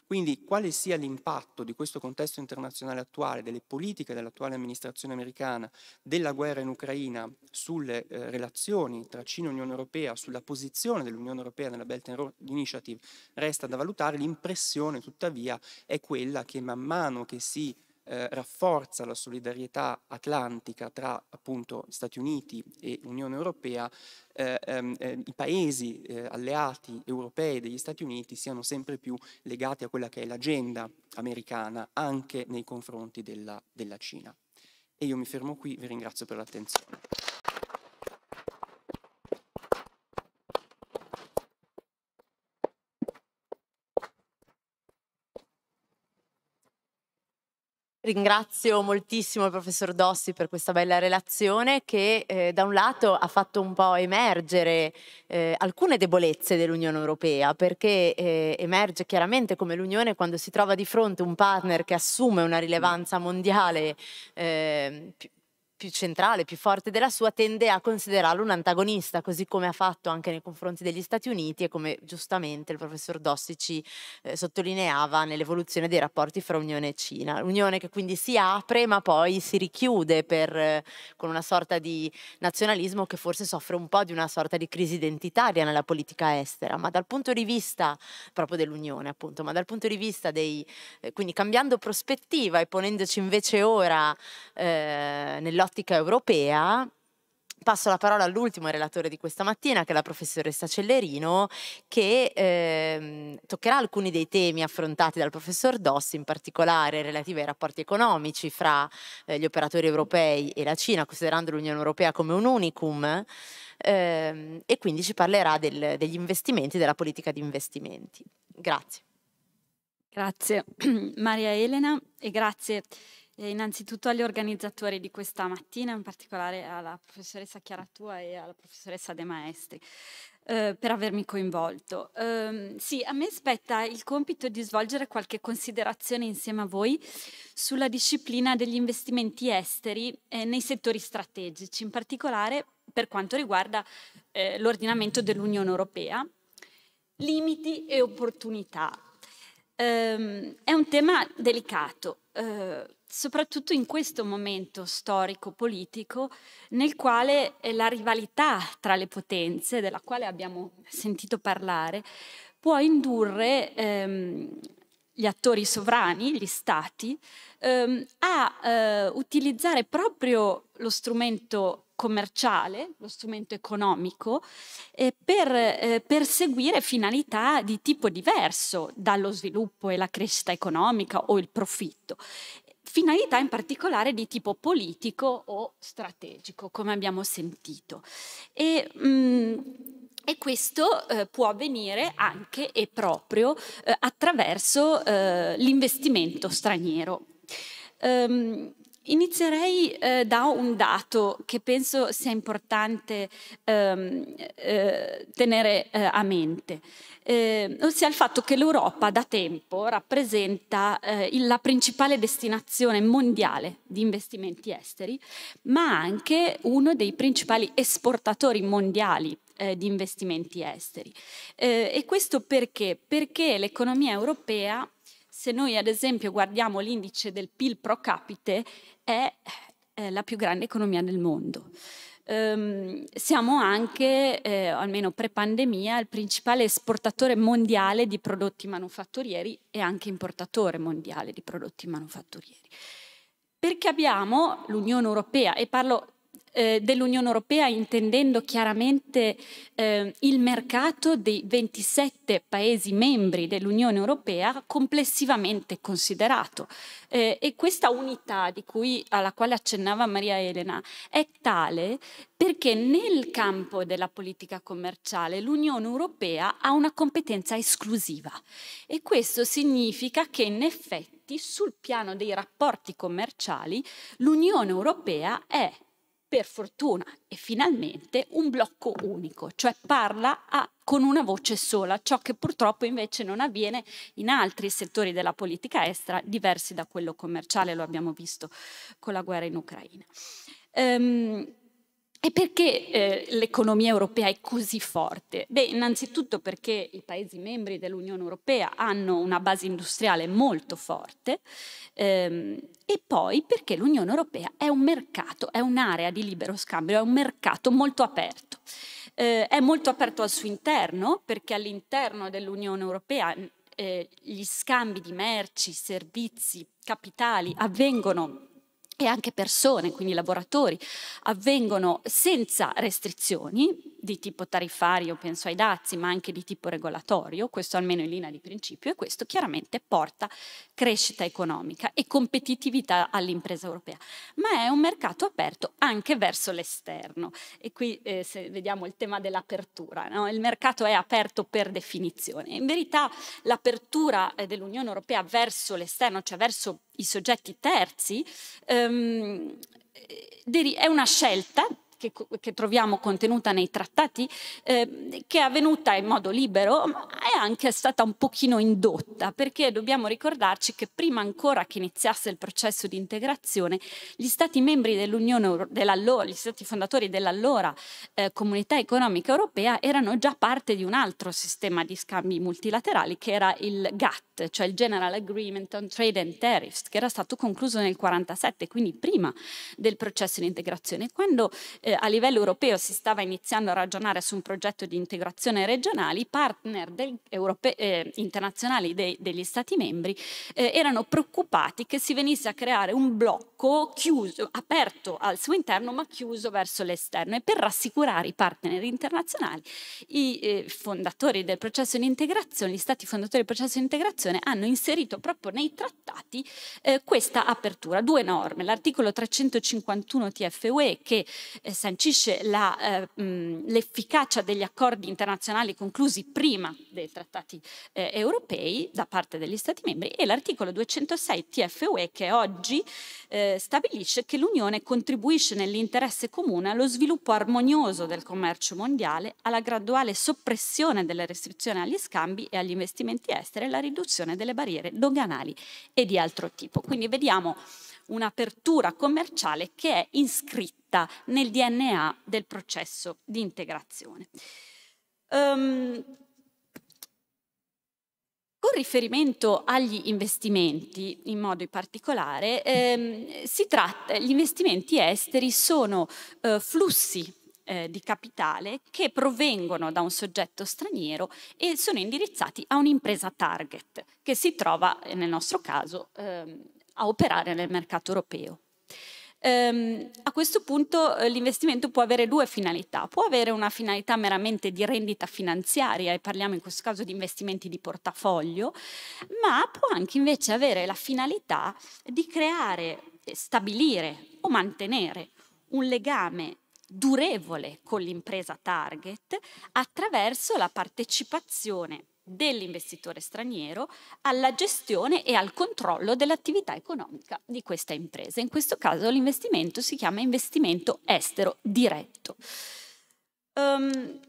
Quindi quale sia l'impatto di questo contesto internazionale attuale, delle politiche dell'attuale amministrazione americana, della guerra in Ucraina sulle eh, relazioni tra Cina e Unione Europea, sulla posizione dell'Unione Europea nella Belt and Road Initiative, resta da valutare. L'impressione tuttavia è quella che man mano che si eh, rafforza la solidarietà atlantica tra appunto Stati Uniti e Unione Europea, eh, ehm, eh, i paesi eh, alleati europei degli Stati Uniti siano sempre più legati a quella che è l'agenda americana anche nei confronti della, della Cina. E io mi fermo qui, vi ringrazio per l'attenzione. Ringrazio moltissimo il professor Dossi per questa bella relazione che eh, da un lato ha fatto un po' emergere eh, alcune debolezze dell'Unione Europea perché eh, emerge chiaramente come l'Unione quando si trova di fronte a un partner che assume una rilevanza mondiale ehm, più centrale, più forte della sua, tende a considerarlo un antagonista, così come ha fatto anche nei confronti degli Stati Uniti e come giustamente il professor Dossi ci eh, sottolineava nell'evoluzione dei rapporti fra Unione e Cina. Unione che quindi si apre ma poi si richiude per, eh, con una sorta di nazionalismo che forse soffre un po' di una sorta di crisi identitaria nella politica estera, ma dal punto di vista proprio dell'Unione appunto, ma dal punto di vista dei... Eh, quindi cambiando prospettiva e ponendoci invece ora eh, nell'ottica nell'ottica europea passo la parola all'ultimo relatore di questa mattina, che è la professoressa Cellerino, che ehm, toccherà alcuni dei temi affrontati dal professor Dossi, in particolare relativi ai rapporti economici fra eh, gli operatori europei e la Cina, considerando l'Unione Europea come un unicum, ehm, e quindi ci parlerà del, degli investimenti, della politica di investimenti. Grazie. Grazie Maria Elena e grazie e innanzitutto agli organizzatori di questa mattina, in particolare alla professoressa Chiaratua e alla professoressa De Maestri. Eh, per avermi coinvolto. Eh, sì, a me spetta il compito di svolgere qualche considerazione insieme a voi sulla disciplina degli investimenti esteri eh, nei settori strategici, in particolare per quanto riguarda eh, l'ordinamento dell'Unione Europea, limiti e opportunità. Ehm, è un tema delicato eh, soprattutto in questo momento storico-politico nel quale eh, la rivalità tra le potenze, della quale abbiamo sentito parlare, può indurre ehm, gli attori sovrani, gli stati, ehm, a eh, utilizzare proprio lo strumento commerciale, lo strumento economico, eh, per eh, perseguire finalità di tipo diverso dallo sviluppo e la crescita economica o il profitto finalità in particolare di tipo politico o strategico, come abbiamo sentito. E, mh, mm, e questo eh, può avvenire anche e proprio eh, attraverso eh, l'investimento straniero. Um, Inizierei eh, da un dato che penso sia importante ehm, eh, tenere eh, a mente, eh, ossia il fatto che l'Europa da tempo rappresenta eh, il, la principale destinazione mondiale di investimenti esteri, ma anche uno dei principali esportatori mondiali eh, di investimenti esteri. Eh, e questo perché? Perché l'economia europea se noi ad esempio guardiamo l'indice del PIL pro capite, è, è la più grande economia del mondo. Um, siamo anche, eh, almeno pre-pandemia, il principale esportatore mondiale di prodotti manufatturieri e anche importatore mondiale di prodotti manufatturieri. Perché abbiamo l'Unione Europea, e parlo eh, dell'Unione Europea, intendendo chiaramente eh, il mercato dei 27 Paesi membri dell'Unione Europea complessivamente considerato. Eh, e questa unità cui, alla quale accennava Maria Elena è tale perché nel campo della politica commerciale l'Unione Europea ha una competenza esclusiva e questo significa che in effetti sul piano dei rapporti commerciali l'Unione Europea è per fortuna e finalmente un blocco unico, cioè parla a, con una voce sola, ciò che purtroppo invece non avviene in altri settori della politica estera diversi da quello commerciale, lo abbiamo visto con la guerra in Ucraina. Um, e perché eh, l'economia europea è così forte? Beh, innanzitutto perché i Paesi membri dell'Unione Europea hanno una base industriale molto forte, ehm, e poi perché l'Unione Europea è un mercato, è un'area di libero scambio, è un mercato molto aperto. Eh, è molto aperto al suo interno perché all'interno dell'Unione Europea eh, gli scambi di merci, servizi, capitali avvengono e anche persone, quindi lavoratori, avvengono senza restrizioni di tipo tariffario, penso ai dazi, ma anche di tipo regolatorio, questo almeno in linea di principio, e questo chiaramente porta crescita economica e competitività all'impresa europea. Ma è un mercato aperto anche verso l'esterno e qui eh, se vediamo il tema dell'apertura, no? il mercato è aperto per definizione. In verità l'apertura eh, dell'Unione Europea verso l'esterno, cioè verso i soggetti terzi, ehm, eh, è una scelta che, che troviamo contenuta nei trattati, eh, che è avvenuta in modo libero, ma è anche stata un pochino indotta, perché dobbiamo ricordarci che prima ancora che iniziasse il processo di integrazione, gli stati membri dell'Unione, dell'allora, gli stati fondatori dell'allora eh, Comunità Economica Europea erano già parte di un altro sistema di scambi multilaterali che era il GATT, cioè il General Agreement on Trade and Tariffs, che era stato concluso nel 1947, quindi prima del processo di integrazione. Quando eh, eh, a livello europeo si stava iniziando a ragionare su un progetto di integrazione regionale, i partner del, europe, eh, internazionali de, degli Stati membri eh, erano preoccupati che si venisse a creare un blocco chiuso, aperto al suo interno ma chiuso verso l'esterno e per rassicurare i partner internazionali i eh, fondatori del processo di integrazione, gli stati fondatori del processo di integrazione hanno inserito proprio nei trattati eh, questa apertura, due norme, l'articolo 351 TFUE che eh, sancisce la, mh, eh, mm, l'efficacia degli accordi internazionali conclusi prima dei trattati eh, europei da parte degli Stati membri e l'articolo 206 TFUE che oggi eh, stabilisce che l'Unione contribuisce nell'interesse comune allo sviluppo armonioso del commercio mondiale, alla graduale soppressione delle restrizioni agli scambi e agli investimenti esteri e alla riduzione delle barriere doganali e di altro tipo. Quindi vediamo un'apertura commerciale che è iscritta nel DNA del processo di integrazione. Um, con riferimento agli investimenti, in modo particolare, ehm, tratta, gli investimenti esteri sono eh, flussi eh, di capitale che provengono da un soggetto straniero e sono indirizzati a un'impresa target che si trova, eh, nel nostro caso, ehm, a operare nel mercato europeo. Ehm, a questo punto eh, l'investimento può avere due finalità, può avere una finalità meramente di rendita finanziaria e parliamo in questo caso di investimenti di portafoglio, ma può anche invece avere la finalità di creare, eh, stabilire o mantenere un legame durevole con l'impresa target attraverso la partecipazione dell'investitore straniero alla gestione e al controllo dell'attività economica di questa impresa. In questo caso l'investimento si chiama investimento estero diretto. Um,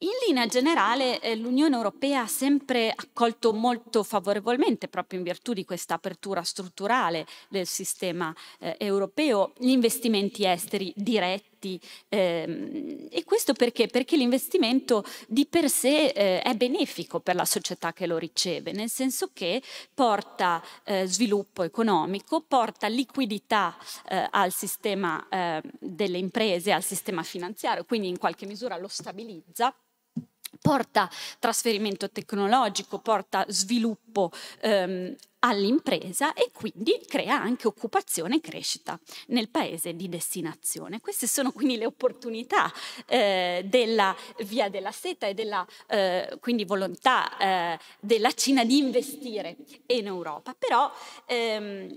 in linea generale eh, l'Unione Europea ha sempre accolto molto favorevolmente, proprio in virtù di questa apertura strutturale del sistema eh, europeo, gli investimenti esteri diretti effetti. Ehm, e questo perché? Perché l'investimento di per sé eh, è benefico per la società che lo riceve, nel senso che porta eh, sviluppo economico, porta liquidità eh, al sistema ehm, delle imprese, al sistema finanziario, quindi in qualche misura lo stabilizza porta trasferimento tecnologico, porta sviluppo ehm, all'impresa e quindi crea anche occupazione e crescita nel paese di destinazione. Queste sono quindi le opportunità eh, della via della seta e della eh, quindi volontà eh, della Cina di investire in Europa. Però ehm,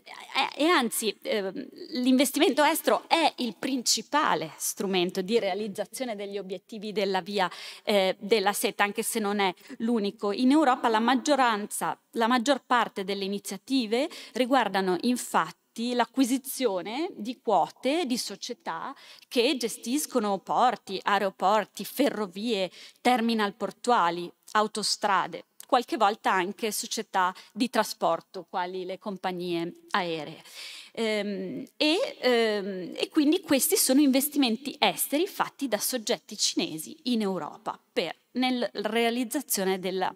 e anzi ehm, l'investimento estero è il principale strumento di realizzazione degli obiettivi della via eh, della seta, anche se non è l'unico. In Europa la maggioranza, la maggior parte delle iniziative riguardano infatti l'acquisizione di quote di società che gestiscono porti, aeroporti, ferrovie, terminal portuali, autostrade, qualche volta anche società di trasporto, quali le compagnie aeree. Ehm, e, ehm, e, quindi questi sono investimenti esteri fatti da soggetti cinesi in Europa per, nella realizzazione della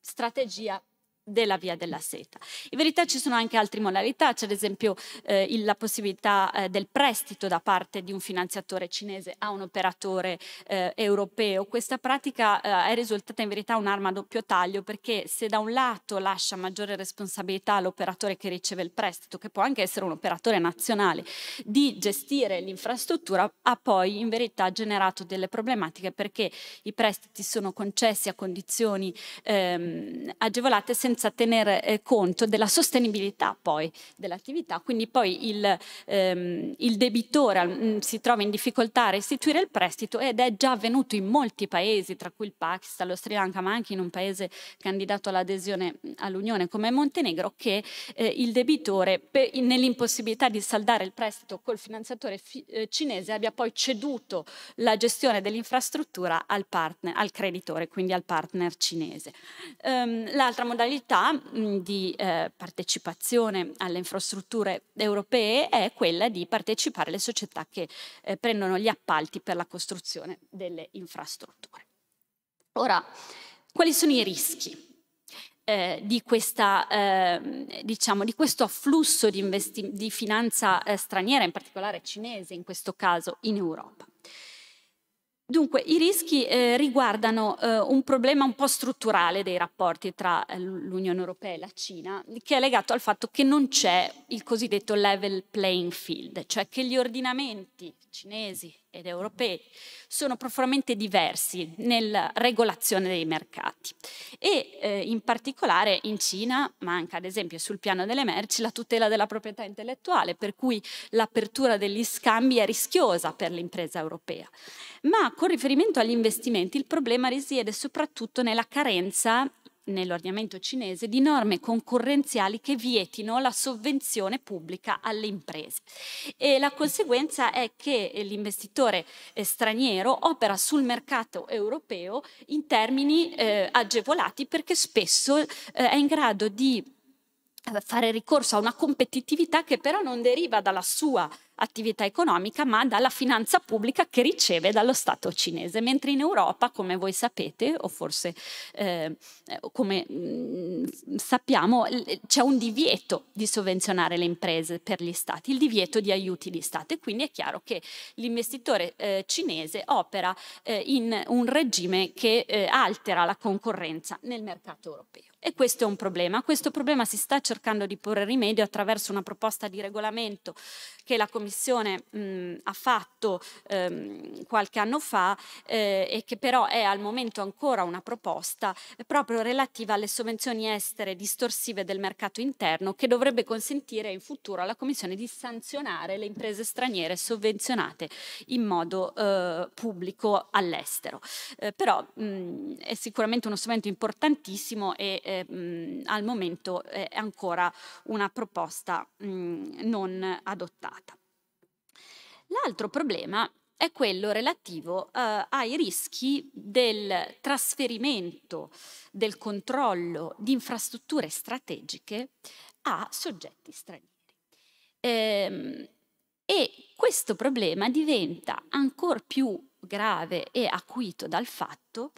strategia della via della seta. In verità ci sono anche altre modalità, c'è ad esempio eh, il, la possibilità eh, del prestito da parte di un finanziatore cinese a un operatore eh, europeo. Questa pratica eh, è risultata in verità un'arma a doppio taglio perché se da un lato lascia maggiore responsabilità all'operatore che riceve il prestito, che può anche essere un operatore nazionale, di gestire l'infrastruttura, ha poi in verità generato delle problematiche perché i prestiti sono concessi a condizioni ehm, agevolate senza senza tenere eh, conto della sostenibilità poi dell'attività, quindi poi il, ehm, il debitore mm, si trova in difficoltà a restituire il prestito ed è già avvenuto in molti paesi, tra cui il Pakistan, lo Sri Lanka, ma anche in un paese candidato all'adesione mm, all'Unione come Montenegro, che eh, il debitore per, nell'impossibilità di saldare il prestito col finanziatore fi- eh, cinese abbia poi ceduto la gestione dell'infrastruttura al, partner, al creditore, quindi al partner cinese. Um, l'altra modalità modalità mh, di eh, partecipazione alle infrastrutture europee è quella di partecipare alle società che eh, prendono gli appalti per la costruzione delle infrastrutture. Ora, quali sono i rischi? Eh, di, questa, eh, diciamo, di, questo afflusso di, di finanza eh, straniera, in particolare cinese in questo caso, in Europa. Dunque, i rischi eh, riguardano eh, un problema un po' strutturale dei rapporti tra eh, l'Unione Europea e la Cina, che è legato al fatto che non c'è il cosiddetto level playing field, cioè che gli ordinamenti cinesi ed europei sono profondamente diversi nella regolazione dei mercati e eh, in particolare in Cina manca ad esempio sul piano delle merci la tutela della proprietà intellettuale per cui l'apertura degli scambi è rischiosa per l'impresa europea. Ma con riferimento agli investimenti il problema risiede soprattutto nella carenza nell'ordinamento cinese di norme concorrenziali che vietino la sovvenzione pubblica alle imprese. E la conseguenza è che l'investitore eh, straniero opera sul mercato europeo in termini eh, agevolati perché spesso eh, è in grado di eh, fare ricorso a una competitività che però non deriva dalla sua attività economica, ma dalla finanza pubblica che riceve dallo Stato cinese, mentre in Europa, come voi sapete, o forse eh, come mh, mm, sappiamo, c'è un divieto di sovvenzionare le imprese per gli Stati, il divieto di aiuti di Stato e quindi è chiaro che l'investitore eh, cinese opera eh, in un regime che eh, altera la concorrenza nel mercato europeo. E questo è un problema. A questo problema si sta cercando di porre rimedio attraverso una proposta di regolamento che la Commissione Commissione mh, mm, ha fatto ehm, qualche anno fa eh, e che però è al momento ancora una proposta proprio relativa alle sovvenzioni estere distorsive del mercato interno che dovrebbe consentire in futuro alla Commissione di sanzionare le imprese straniere sovvenzionate in modo eh, pubblico all'estero. Eh, però mh, mm, è sicuramente uno strumento importantissimo e eh, mh, mm, al momento è ancora una proposta mh, non adottata. L'altro problema è quello relativo eh, ai rischi del trasferimento del controllo di infrastrutture strategiche a soggetti stranieri. Ehm, e questo problema diventa ancora più grave e acuito dal fatto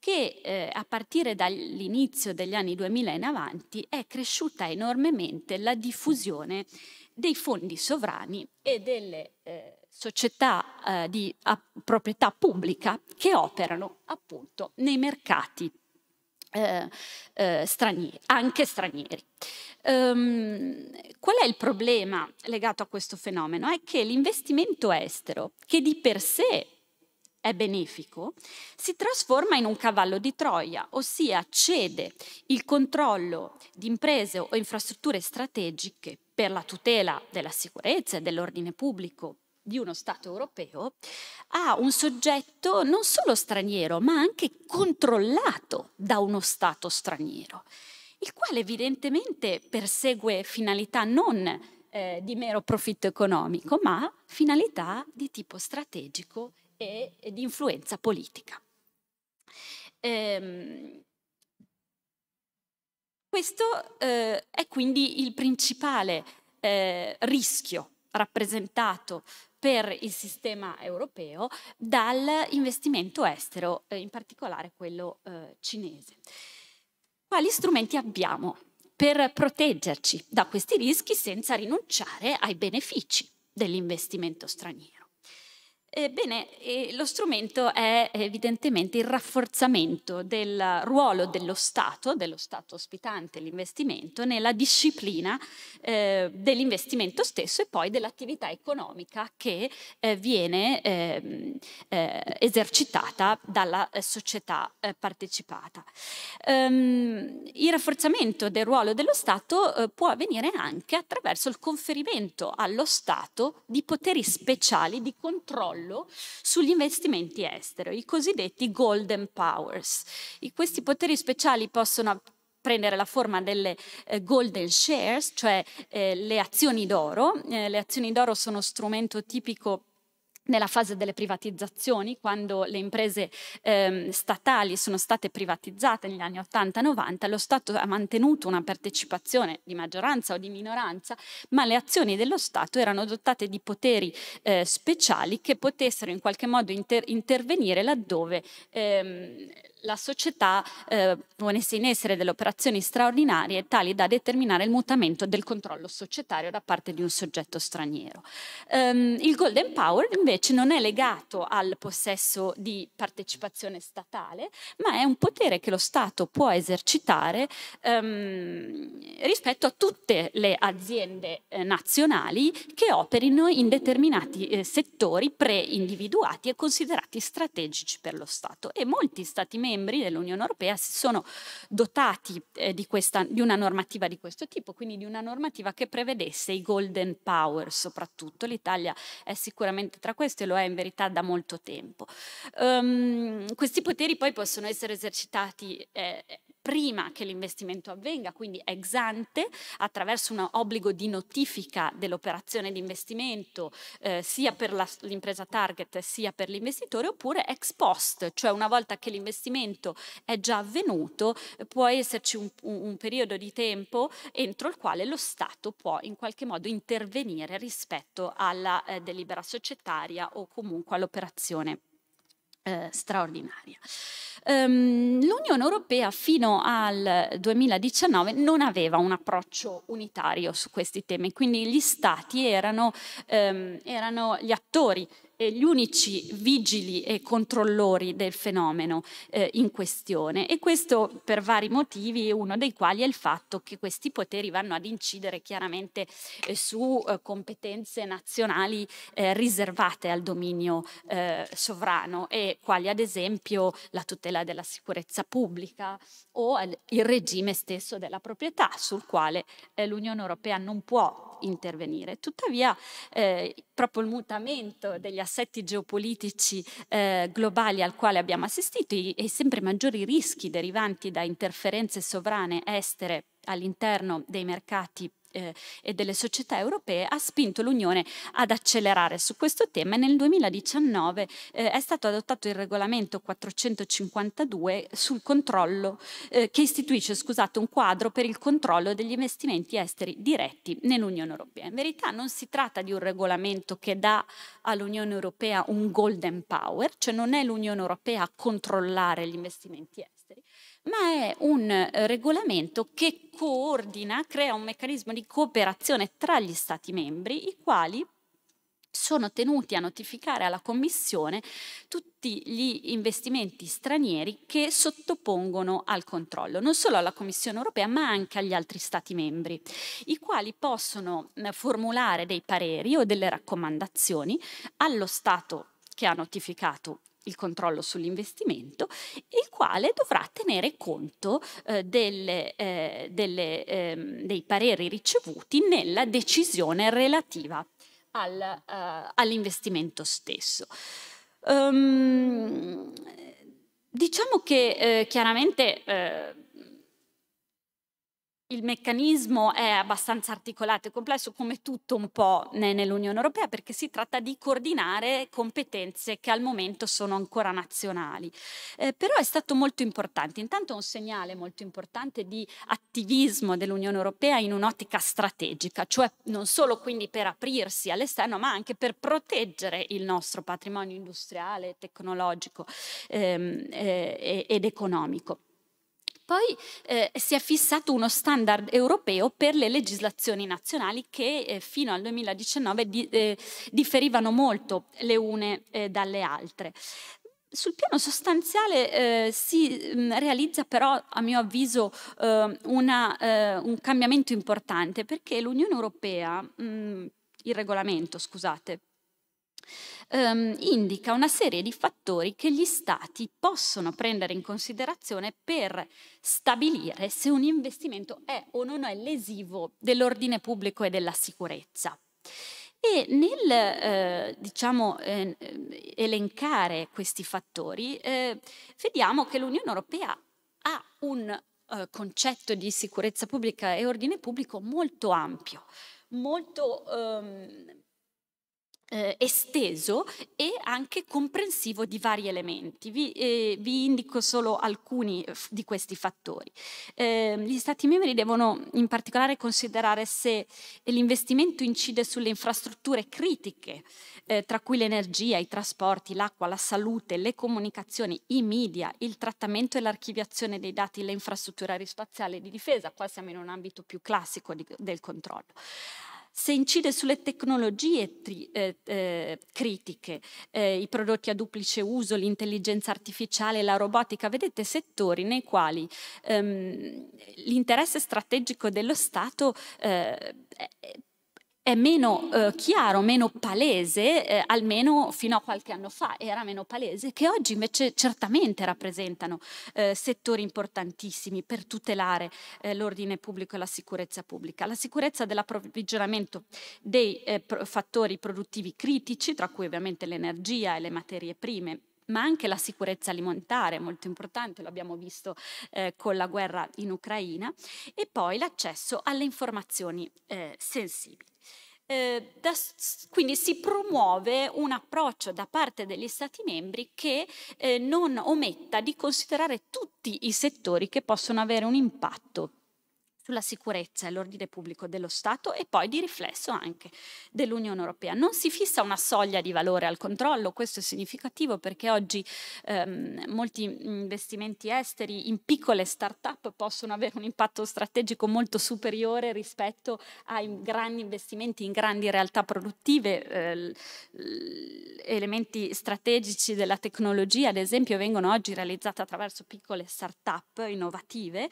che eh, a partire dall'inizio degli anni 2000 in avanti è cresciuta enormemente la diffusione dei fondi sovrani e delle eh, società eh, di a, proprietà pubblica che operano appunto nei mercati eh, eh, stranieri, anche stranieri. Um, qual è il problema legato a questo fenomeno? È che l'investimento estero, che di per sé è benefico, si trasforma in un cavallo di Troia, ossia cede il controllo di imprese o infrastrutture strategiche per la tutela della sicurezza e dell'ordine pubblico di uno Stato europeo a un soggetto non solo straniero, ma anche controllato da uno Stato straniero, il quale evidentemente persegue finalità non eh, di mero profitto economico, ma finalità di tipo strategico e, e di influenza politica. Ehm, questo eh, è quindi il principale eh, rischio rappresentato per il sistema europeo dall'investimento estero, eh, in particolare quello eh, cinese. Quali strumenti abbiamo per proteggerci da questi rischi senza rinunciare ai benefici dell'investimento straniero? Ebbene, lo strumento è evidentemente il rafforzamento del ruolo dello Stato, dello Stato ospitante l'investimento, nella disciplina eh, dell'investimento stesso e poi dell'attività economica che eh, viene ehm, eh, esercitata dalla eh, società eh, partecipata. Um, il rafforzamento del ruolo dello Stato può avvenire anche attraverso il conferimento allo Stato di poteri speciali di controllo controllo sugli investimenti esteri, i cosiddetti golden powers. E questi poteri speciali possono prendere la forma delle eh, golden shares, cioè eh, le azioni d'oro. Eh, le azioni d'oro sono strumento tipico nella fase delle privatizzazioni, quando le imprese ehm, statali sono state privatizzate negli anni 80-90, lo Stato ha mantenuto una partecipazione di maggioranza o di minoranza, ma le azioni dello Stato erano dotate di poteri eh, speciali che potessero in qualche modo inter intervenire laddove ehm, la società eh, ponesse in essere delle operazioni straordinarie tali da determinare il mutamento del controllo societario da parte di un soggetto straniero. Um, il Golden Power invece non è legato al possesso di partecipazione statale, ma è un potere che lo Stato può esercitare um, rispetto a tutte le aziende eh, nazionali che operino in determinati eh, settori pre-individuati e considerati strategici per lo Stato. E molti Stati membri membri dell'Unione Europea si sono dotati eh, di, questa, di una normativa di questo tipo, quindi di una normativa che prevedesse i golden power soprattutto. L'Italia è sicuramente tra questi e lo è in verità da molto tempo. Um, questi poteri poi possono essere esercitati eh, prima che l'investimento avvenga, quindi ex ante, attraverso un obbligo di notifica dell'operazione di investimento eh, sia per l'impresa target sia per l'investitore, oppure ex post, cioè una volta che l'investimento è già avvenuto, può esserci un, un, un periodo di tempo entro il quale lo Stato può in qualche modo intervenire rispetto alla eh, delibera societaria o comunque all'operazione eh, straordinaria. Um, L'Unione Europea fino al 2019 non aveva un approccio unitario su questi temi, quindi gli stati erano, um, erano gli attori gli unici vigili e controllori del fenomeno eh, in questione e questo per vari motivi, uno dei quali è il fatto che questi poteri vanno ad incidere chiaramente eh, su eh, competenze nazionali eh, riservate al dominio eh, sovrano e quali ad esempio la tutela della sicurezza pubblica o il regime stesso della proprietà sul quale eh, l'Unione Europea non può intervenire. Tuttavia proprio il mutamento degli aspetti assetti geopolitici eh, globali al quale abbiamo assistito e i sempre maggiori rischi derivanti da interferenze sovrane estere all'interno dei mercati eh, e delle società europee ha spinto l'Unione ad accelerare su questo tema e nel 2019 eh, è stato adottato il regolamento 452 sul controllo eh, che istituisce scusate, un quadro per il controllo degli investimenti esteri diretti nell'Unione Europea. In verità non si tratta di un regolamento che dà all'Unione Europea un golden power, cioè non è l'Unione Europea a controllare gli investimenti esteri ma è un eh, regolamento che coordina, crea un meccanismo di cooperazione tra gli Stati membri, i quali sono tenuti a notificare alla Commissione tutti gli investimenti stranieri che sottopongono al controllo, non solo alla Commissione europea ma anche agli altri Stati membri, i quali possono eh, formulare dei pareri o delle raccomandazioni allo Stato che ha notificato il controllo sull'investimento, il quale dovrà tenere conto eh, delle, eh, delle, eh, dei pareri ricevuti nella decisione relativa al, eh, all'investimento stesso. Um, diciamo che eh, chiaramente eh, il meccanismo è abbastanza articolato e complesso come tutto un po' nell'Unione Europea perché si tratta di coordinare competenze che al momento sono ancora nazionali. Eh, però è stato molto importante, intanto è un segnale molto importante di attivismo dell'Unione Europea in un'ottica strategica, cioè non solo quindi per aprirsi all'esterno ma anche per proteggere il nostro patrimonio industriale, tecnologico ehm, eh, ed economico. Poi eh, si è fissato uno standard europeo per le legislazioni nazionali che eh, fino al 2019 di, eh, differivano molto le une eh, dalle altre. Sul piano sostanziale eh, si mh, mm, realizza però, a mio avviso, eh, una, eh, un cambiamento importante perché l'Unione Europea, mh, mm, il regolamento, scusate, ehm, indica una serie di fattori che gli stati possono prendere in considerazione per stabilire se un investimento è o non è lesivo dell'ordine pubblico e della sicurezza. E nel eh, diciamo, eh, elencare questi fattori eh, vediamo che l'Unione Europea ha un eh, concetto di sicurezza pubblica e ordine pubblico molto ampio, molto ehm, eh, esteso e anche comprensivo di vari elementi. Vi, eh, vi indico solo alcuni eh, di questi fattori. Eh, gli Stati membri devono in particolare considerare se l'investimento incide sulle infrastrutture critiche, eh, tra cui l'energia, i trasporti, l'acqua, la salute, le comunicazioni, i media, il trattamento e l'archiviazione dei dati, le infrastrutture aerospaziali di difesa. Qua siamo in un ambito più classico di, del controllo se incide sulle tecnologie tri, eh, eh, critiche, eh, i prodotti a duplice uso, l'intelligenza artificiale, la robotica, vedete settori nei quali ehm, l'interesse strategico dello Stato eh, è meno eh, chiaro, meno palese, eh, almeno fino a qualche anno fa era meno palese, che oggi invece certamente rappresentano eh, settori importantissimi per tutelare eh, l'ordine pubblico e la sicurezza pubblica. La sicurezza dell'approvvigionamento dei eh, fattori produttivi critici, tra cui ovviamente l'energia e le materie prime ma anche la sicurezza alimentare, molto importante, lo abbiamo visto eh, con la guerra in Ucraina, e poi l'accesso alle informazioni eh, sensibili. Eh, da, quindi si promuove un approccio da parte degli Stati membri che eh, non ometta di considerare tutti i settori che possono avere un impatto sulla sicurezza e l'ordine pubblico dello Stato e poi di riflesso anche dell'Unione Europea. Non si fissa una soglia di valore al controllo, questo è significativo perché oggi ehm, molti investimenti esteri in piccole start-up possono avere un impatto strategico molto superiore rispetto ai grandi investimenti in grandi realtà produttive. Eh, elementi strategici della tecnologia, ad esempio, vengono oggi realizzati attraverso piccole start-up innovative.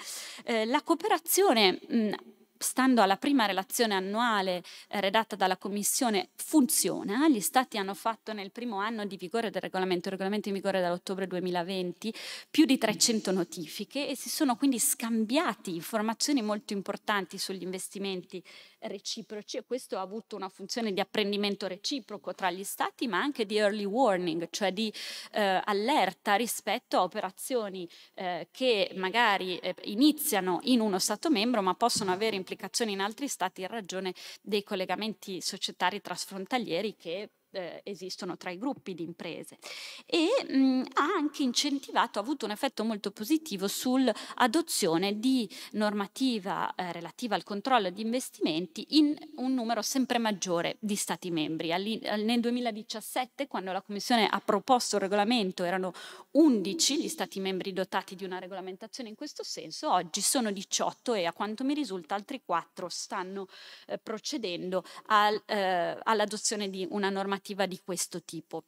Eh, la cooperazione mh, mm, stando alla prima relazione annuale eh, redatta dalla Commissione, funziona. Gli Stati hanno fatto nel primo anno di vigore del regolamento, il regolamento in vigore dall'ottobre 2020, più di 300 notifiche e si sono quindi scambiati informazioni molto importanti sugli investimenti reciproci e questo ha avuto una funzione di apprendimento reciproco tra gli stati, ma anche di early warning, cioè di eh, allerta rispetto a operazioni eh, che magari eh, iniziano in uno Stato membro, ma possono avere implicazioni in altri Stati in ragione dei collegamenti societari trasfrontalieri che eh, esistono tra i gruppi di imprese e mh, mm, ha anche incentivato, ha avuto un effetto molto positivo sull'adozione di normativa eh, relativa al controllo di investimenti in un numero sempre maggiore di Stati membri. All'in- nel 2017, quando la Commissione ha proposto il regolamento, erano 11 gli Stati membri dotati di una regolamentazione in questo senso, oggi sono 18 e a quanto mi risulta altri 4 stanno eh, procedendo al, eh, all'adozione di una normativa normativa di questo tipo.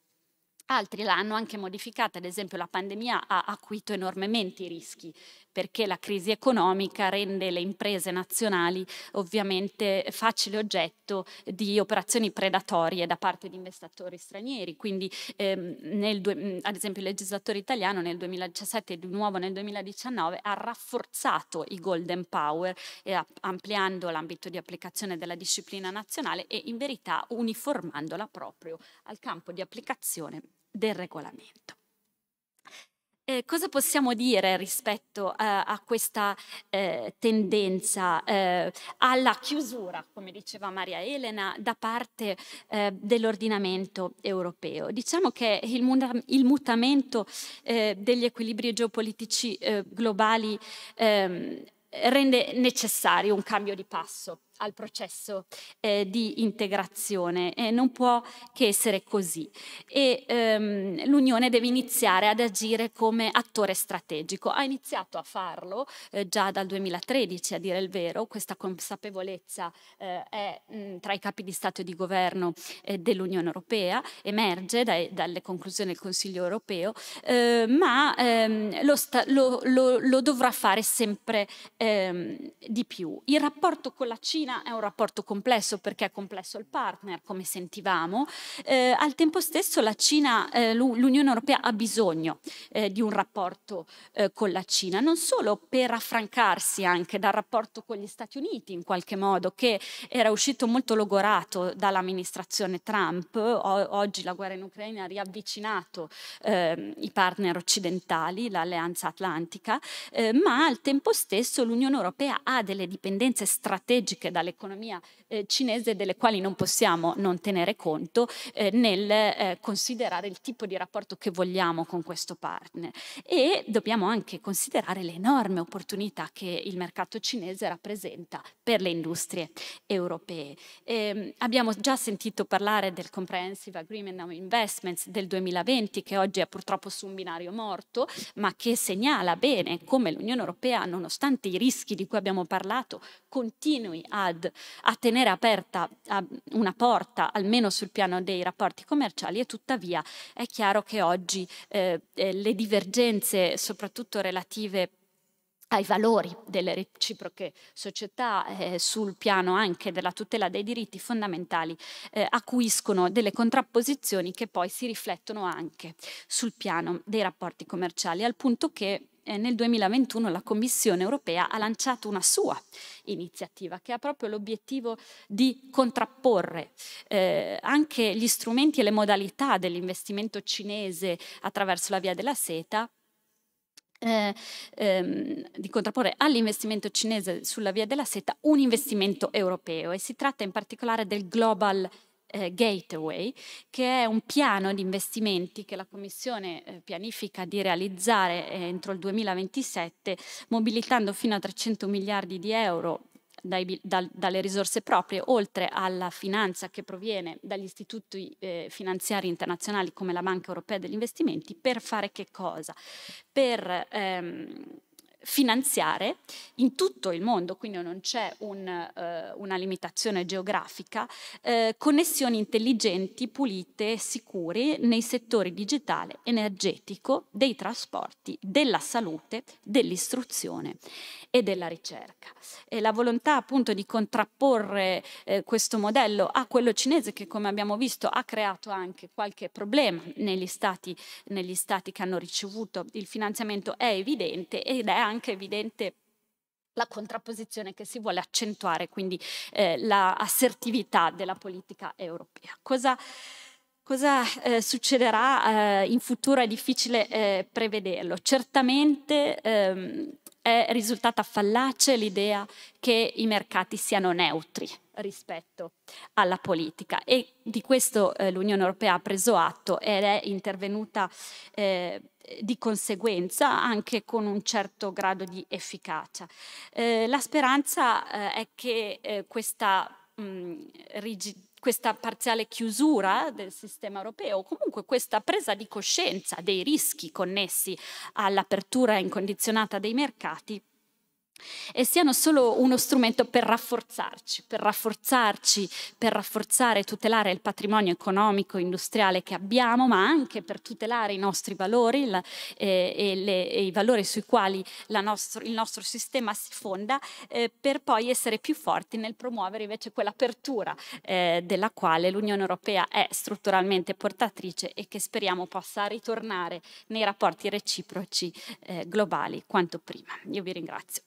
Altri l'hanno anche modificata, ad esempio la pandemia ha acuito enormemente i rischi perché la crisi economica rende le imprese nazionali ovviamente facile oggetto di operazioni predatorie da parte di investitori stranieri. Quindi ehm, nel, ad esempio il legislatore italiano nel 2017 e di nuovo nel 2019 ha rafforzato i golden power eh, ampliando l'ambito di applicazione della disciplina nazionale e in verità uniformandola proprio al campo di applicazione del regolamento. Eh, cosa possiamo dire rispetto eh, a questa eh, tendenza eh, alla chiusura, come diceva Maria Elena, da parte eh, dell'ordinamento europeo? Diciamo che il, mu- il mutamento eh, degli equilibri geopolitici globali ehm, rende necessario un cambio di passo al processo eh, di integrazione e non può che essere così. E ehm, l'Unione deve iniziare ad agire come attore strategico. Ha iniziato a farlo eh, già dal 2013, a dire il vero, questa consapevolezza eh, è mh, mm, tra i capi di Stato e di governo eh, dell'Unione Europea, emerge dai, dalle conclusioni del Consiglio Europeo, eh, ma ehm, lo, lo, lo, lo, dovrà fare sempre ehm, di più. Il rapporto con la Cina medicina è un rapporto complesso perché è complesso il partner, come sentivamo. Eh, al tempo stesso la Cina, eh, l'Unione Europea ha bisogno eh, di un rapporto eh, con la Cina, non solo per affrancarsi anche dal rapporto con gli Stati Uniti in qualche modo, che era uscito molto logorato dall'amministrazione Trump, o- oggi la guerra in Ucraina ha riavvicinato ehm, i partner occidentali, l'alleanza atlantica, eh, ma al tempo stesso l'Unione Europea ha delle dipendenze strategiche da dall'economia eh, cinese delle quali non possiamo non tenere conto eh, nel eh, considerare il tipo di rapporto che vogliamo con questo partner e dobbiamo anche considerare le enorme opportunità che il mercato cinese rappresenta per le industrie europee. Ehm, abbiamo già sentito parlare del Comprehensive Agreement on Investments del 2020 che oggi è purtroppo su un binario morto ma che segnala bene come l'Unione Europea nonostante i rischi di cui abbiamo parlato continui ad, a tenere rimanere aperta una porta, almeno sul piano dei rapporti commerciali, e tuttavia è chiaro che oggi eh, eh, le divergenze, soprattutto relative ai valori delle reciproche società eh, sul piano anche della tutela dei diritti fondamentali eh, acuiscono delle contrapposizioni che poi si riflettono anche sul piano dei rapporti commerciali al punto che eh, nel 2021 la Commissione europea ha lanciato una sua iniziativa che ha proprio l'obiettivo di contrapporre eh, anche gli strumenti e le modalità dell'investimento cinese attraverso la via della seta eh, ehm, di contrapporre all'investimento cinese sulla via della seta un investimento europeo e si tratta in particolare del Global eh, Gateway, che è un piano di investimenti che la Commissione eh, pianifica di realizzare eh, entro il 2027, mobilitando fino a 300 miliardi di euro dai, dal, dalle risorse proprie, oltre alla finanza che proviene dagli istituti eh, finanziari internazionali come la Banca Europea degli Investimenti, per fare che cosa? Per ehm, finanziare in tutto il mondo, quindi non c'è un, eh, una limitazione geografica, eh, connessioni intelligenti, pulite, sicure nei settori digitale, energetico, dei trasporti, della salute, dell'istruzione e della ricerca. E la volontà appunto di contrapporre eh, questo modello a quello cinese che come abbiamo visto ha creato anche qualche problema negli stati, negli stati che hanno ricevuto il finanziamento è evidente ed è anche anche evidente la contrapposizione che si vuole accentuare, quindi eh, l'assertività la della politica europea. Cosa, cosa eh, succederà eh, in futuro è difficile eh, prevederlo. Certamente ehm, è risultata fallace l'idea che i mercati siano neutri rispetto alla politica e di questo eh, l'Unione Europea ha preso atto ed è intervenuta eh, di conseguenza anche con un certo grado di efficacia. Eh, la speranza eh, è che eh, questa, mh, mm, questa parziale chiusura del sistema europeo, o comunque questa presa di coscienza dei rischi connessi all'apertura incondizionata dei mercati, e siano solo uno strumento per rafforzarci, per rafforzarci, per rafforzare e tutelare il patrimonio economico, e industriale che abbiamo, ma anche per tutelare i nostri valori la, eh, e, le, e, i valori sui quali nostro, il nostro sistema si fonda, eh, per poi essere più forti nel promuovere invece quell'apertura eh, della quale l'Unione Europea è strutturalmente portatrice e che speriamo possa ritornare nei rapporti reciproci eh, globali quanto prima. Io vi ringrazio.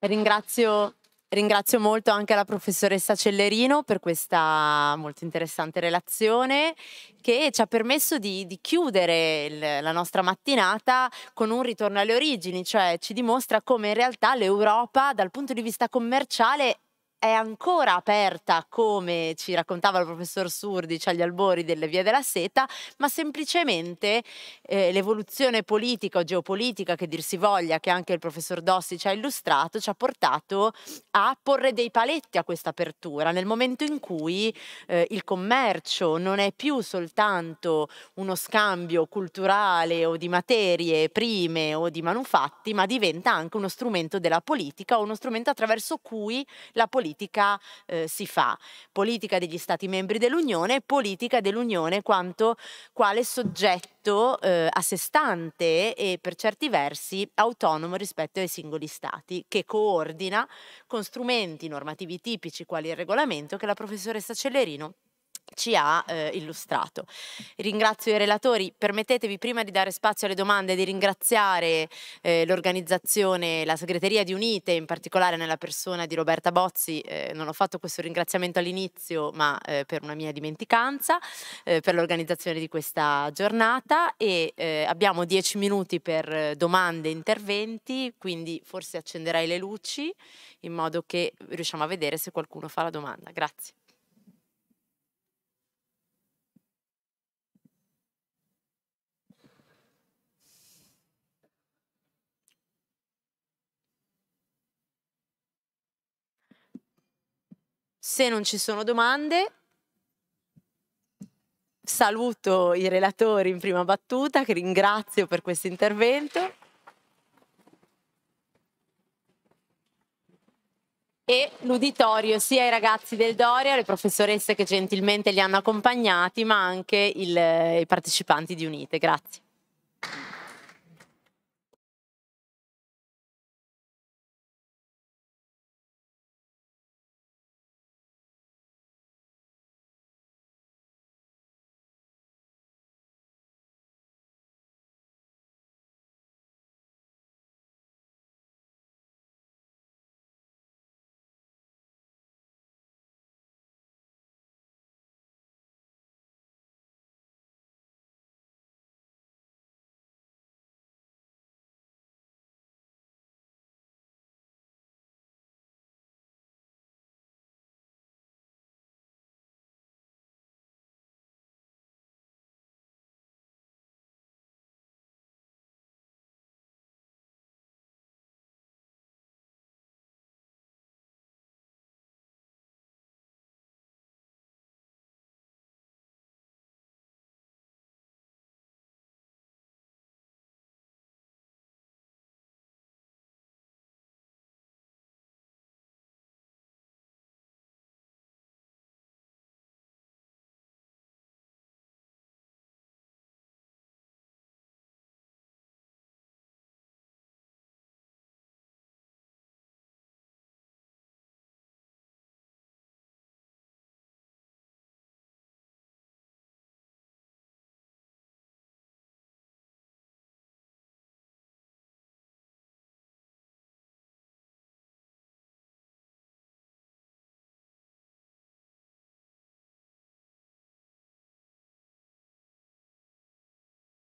Ringrazio, ringrazio, molto anche la professoressa Cellerino per questa molto interessante relazione che ci ha permesso di, di chiudere il, la nostra mattinata con un ritorno alle origini, cioè ci dimostra come in realtà l'Europa dal punto di vista commerciale è ancora aperta, come ci raccontava il professor Surdici cioè agli albori delle vie della seta, ma semplicemente eh, l'evoluzione politica o geopolitica che dir si voglia, che anche il professor Dossi ci ha illustrato, ci ha portato a porre dei paletti a questa apertura, nel momento in cui eh, il commercio non è più soltanto uno scambio culturale o di materie prime o di manufatti, ma diventa anche uno strumento della politica o uno strumento attraverso cui la politica politica eh, si fa, politica degli Stati membri dell'Unione, politica dell'Unione quanto quale soggetto eh, a sé stante e per certi versi autonomo rispetto ai singoli Stati, che coordina con strumenti normativi tipici quali il regolamento che la professoressa Cellerino ci ha eh, illustrato. Ringrazio i relatori, permettetevi prima di dare spazio alle domande di ringraziare eh, l'organizzazione, la segreteria di Unite, in particolare nella persona di Roberta Bozzi, eh, non ho fatto questo ringraziamento all'inizio ma eh, per una mia dimenticanza, eh, per l'organizzazione di questa giornata e eh, abbiamo dieci minuti per domande e interventi, quindi forse accenderai le luci in modo che riusciamo a vedere se qualcuno fa la domanda. Grazie. Se non ci sono domande, saluto i relatori in prima battuta, che ringrazio per questo intervento. E l'uditorio sia i ragazzi del Doria, le professoresse che gentilmente li hanno accompagnati, ma anche il, eh, i partecipanti di Unite. Grazie.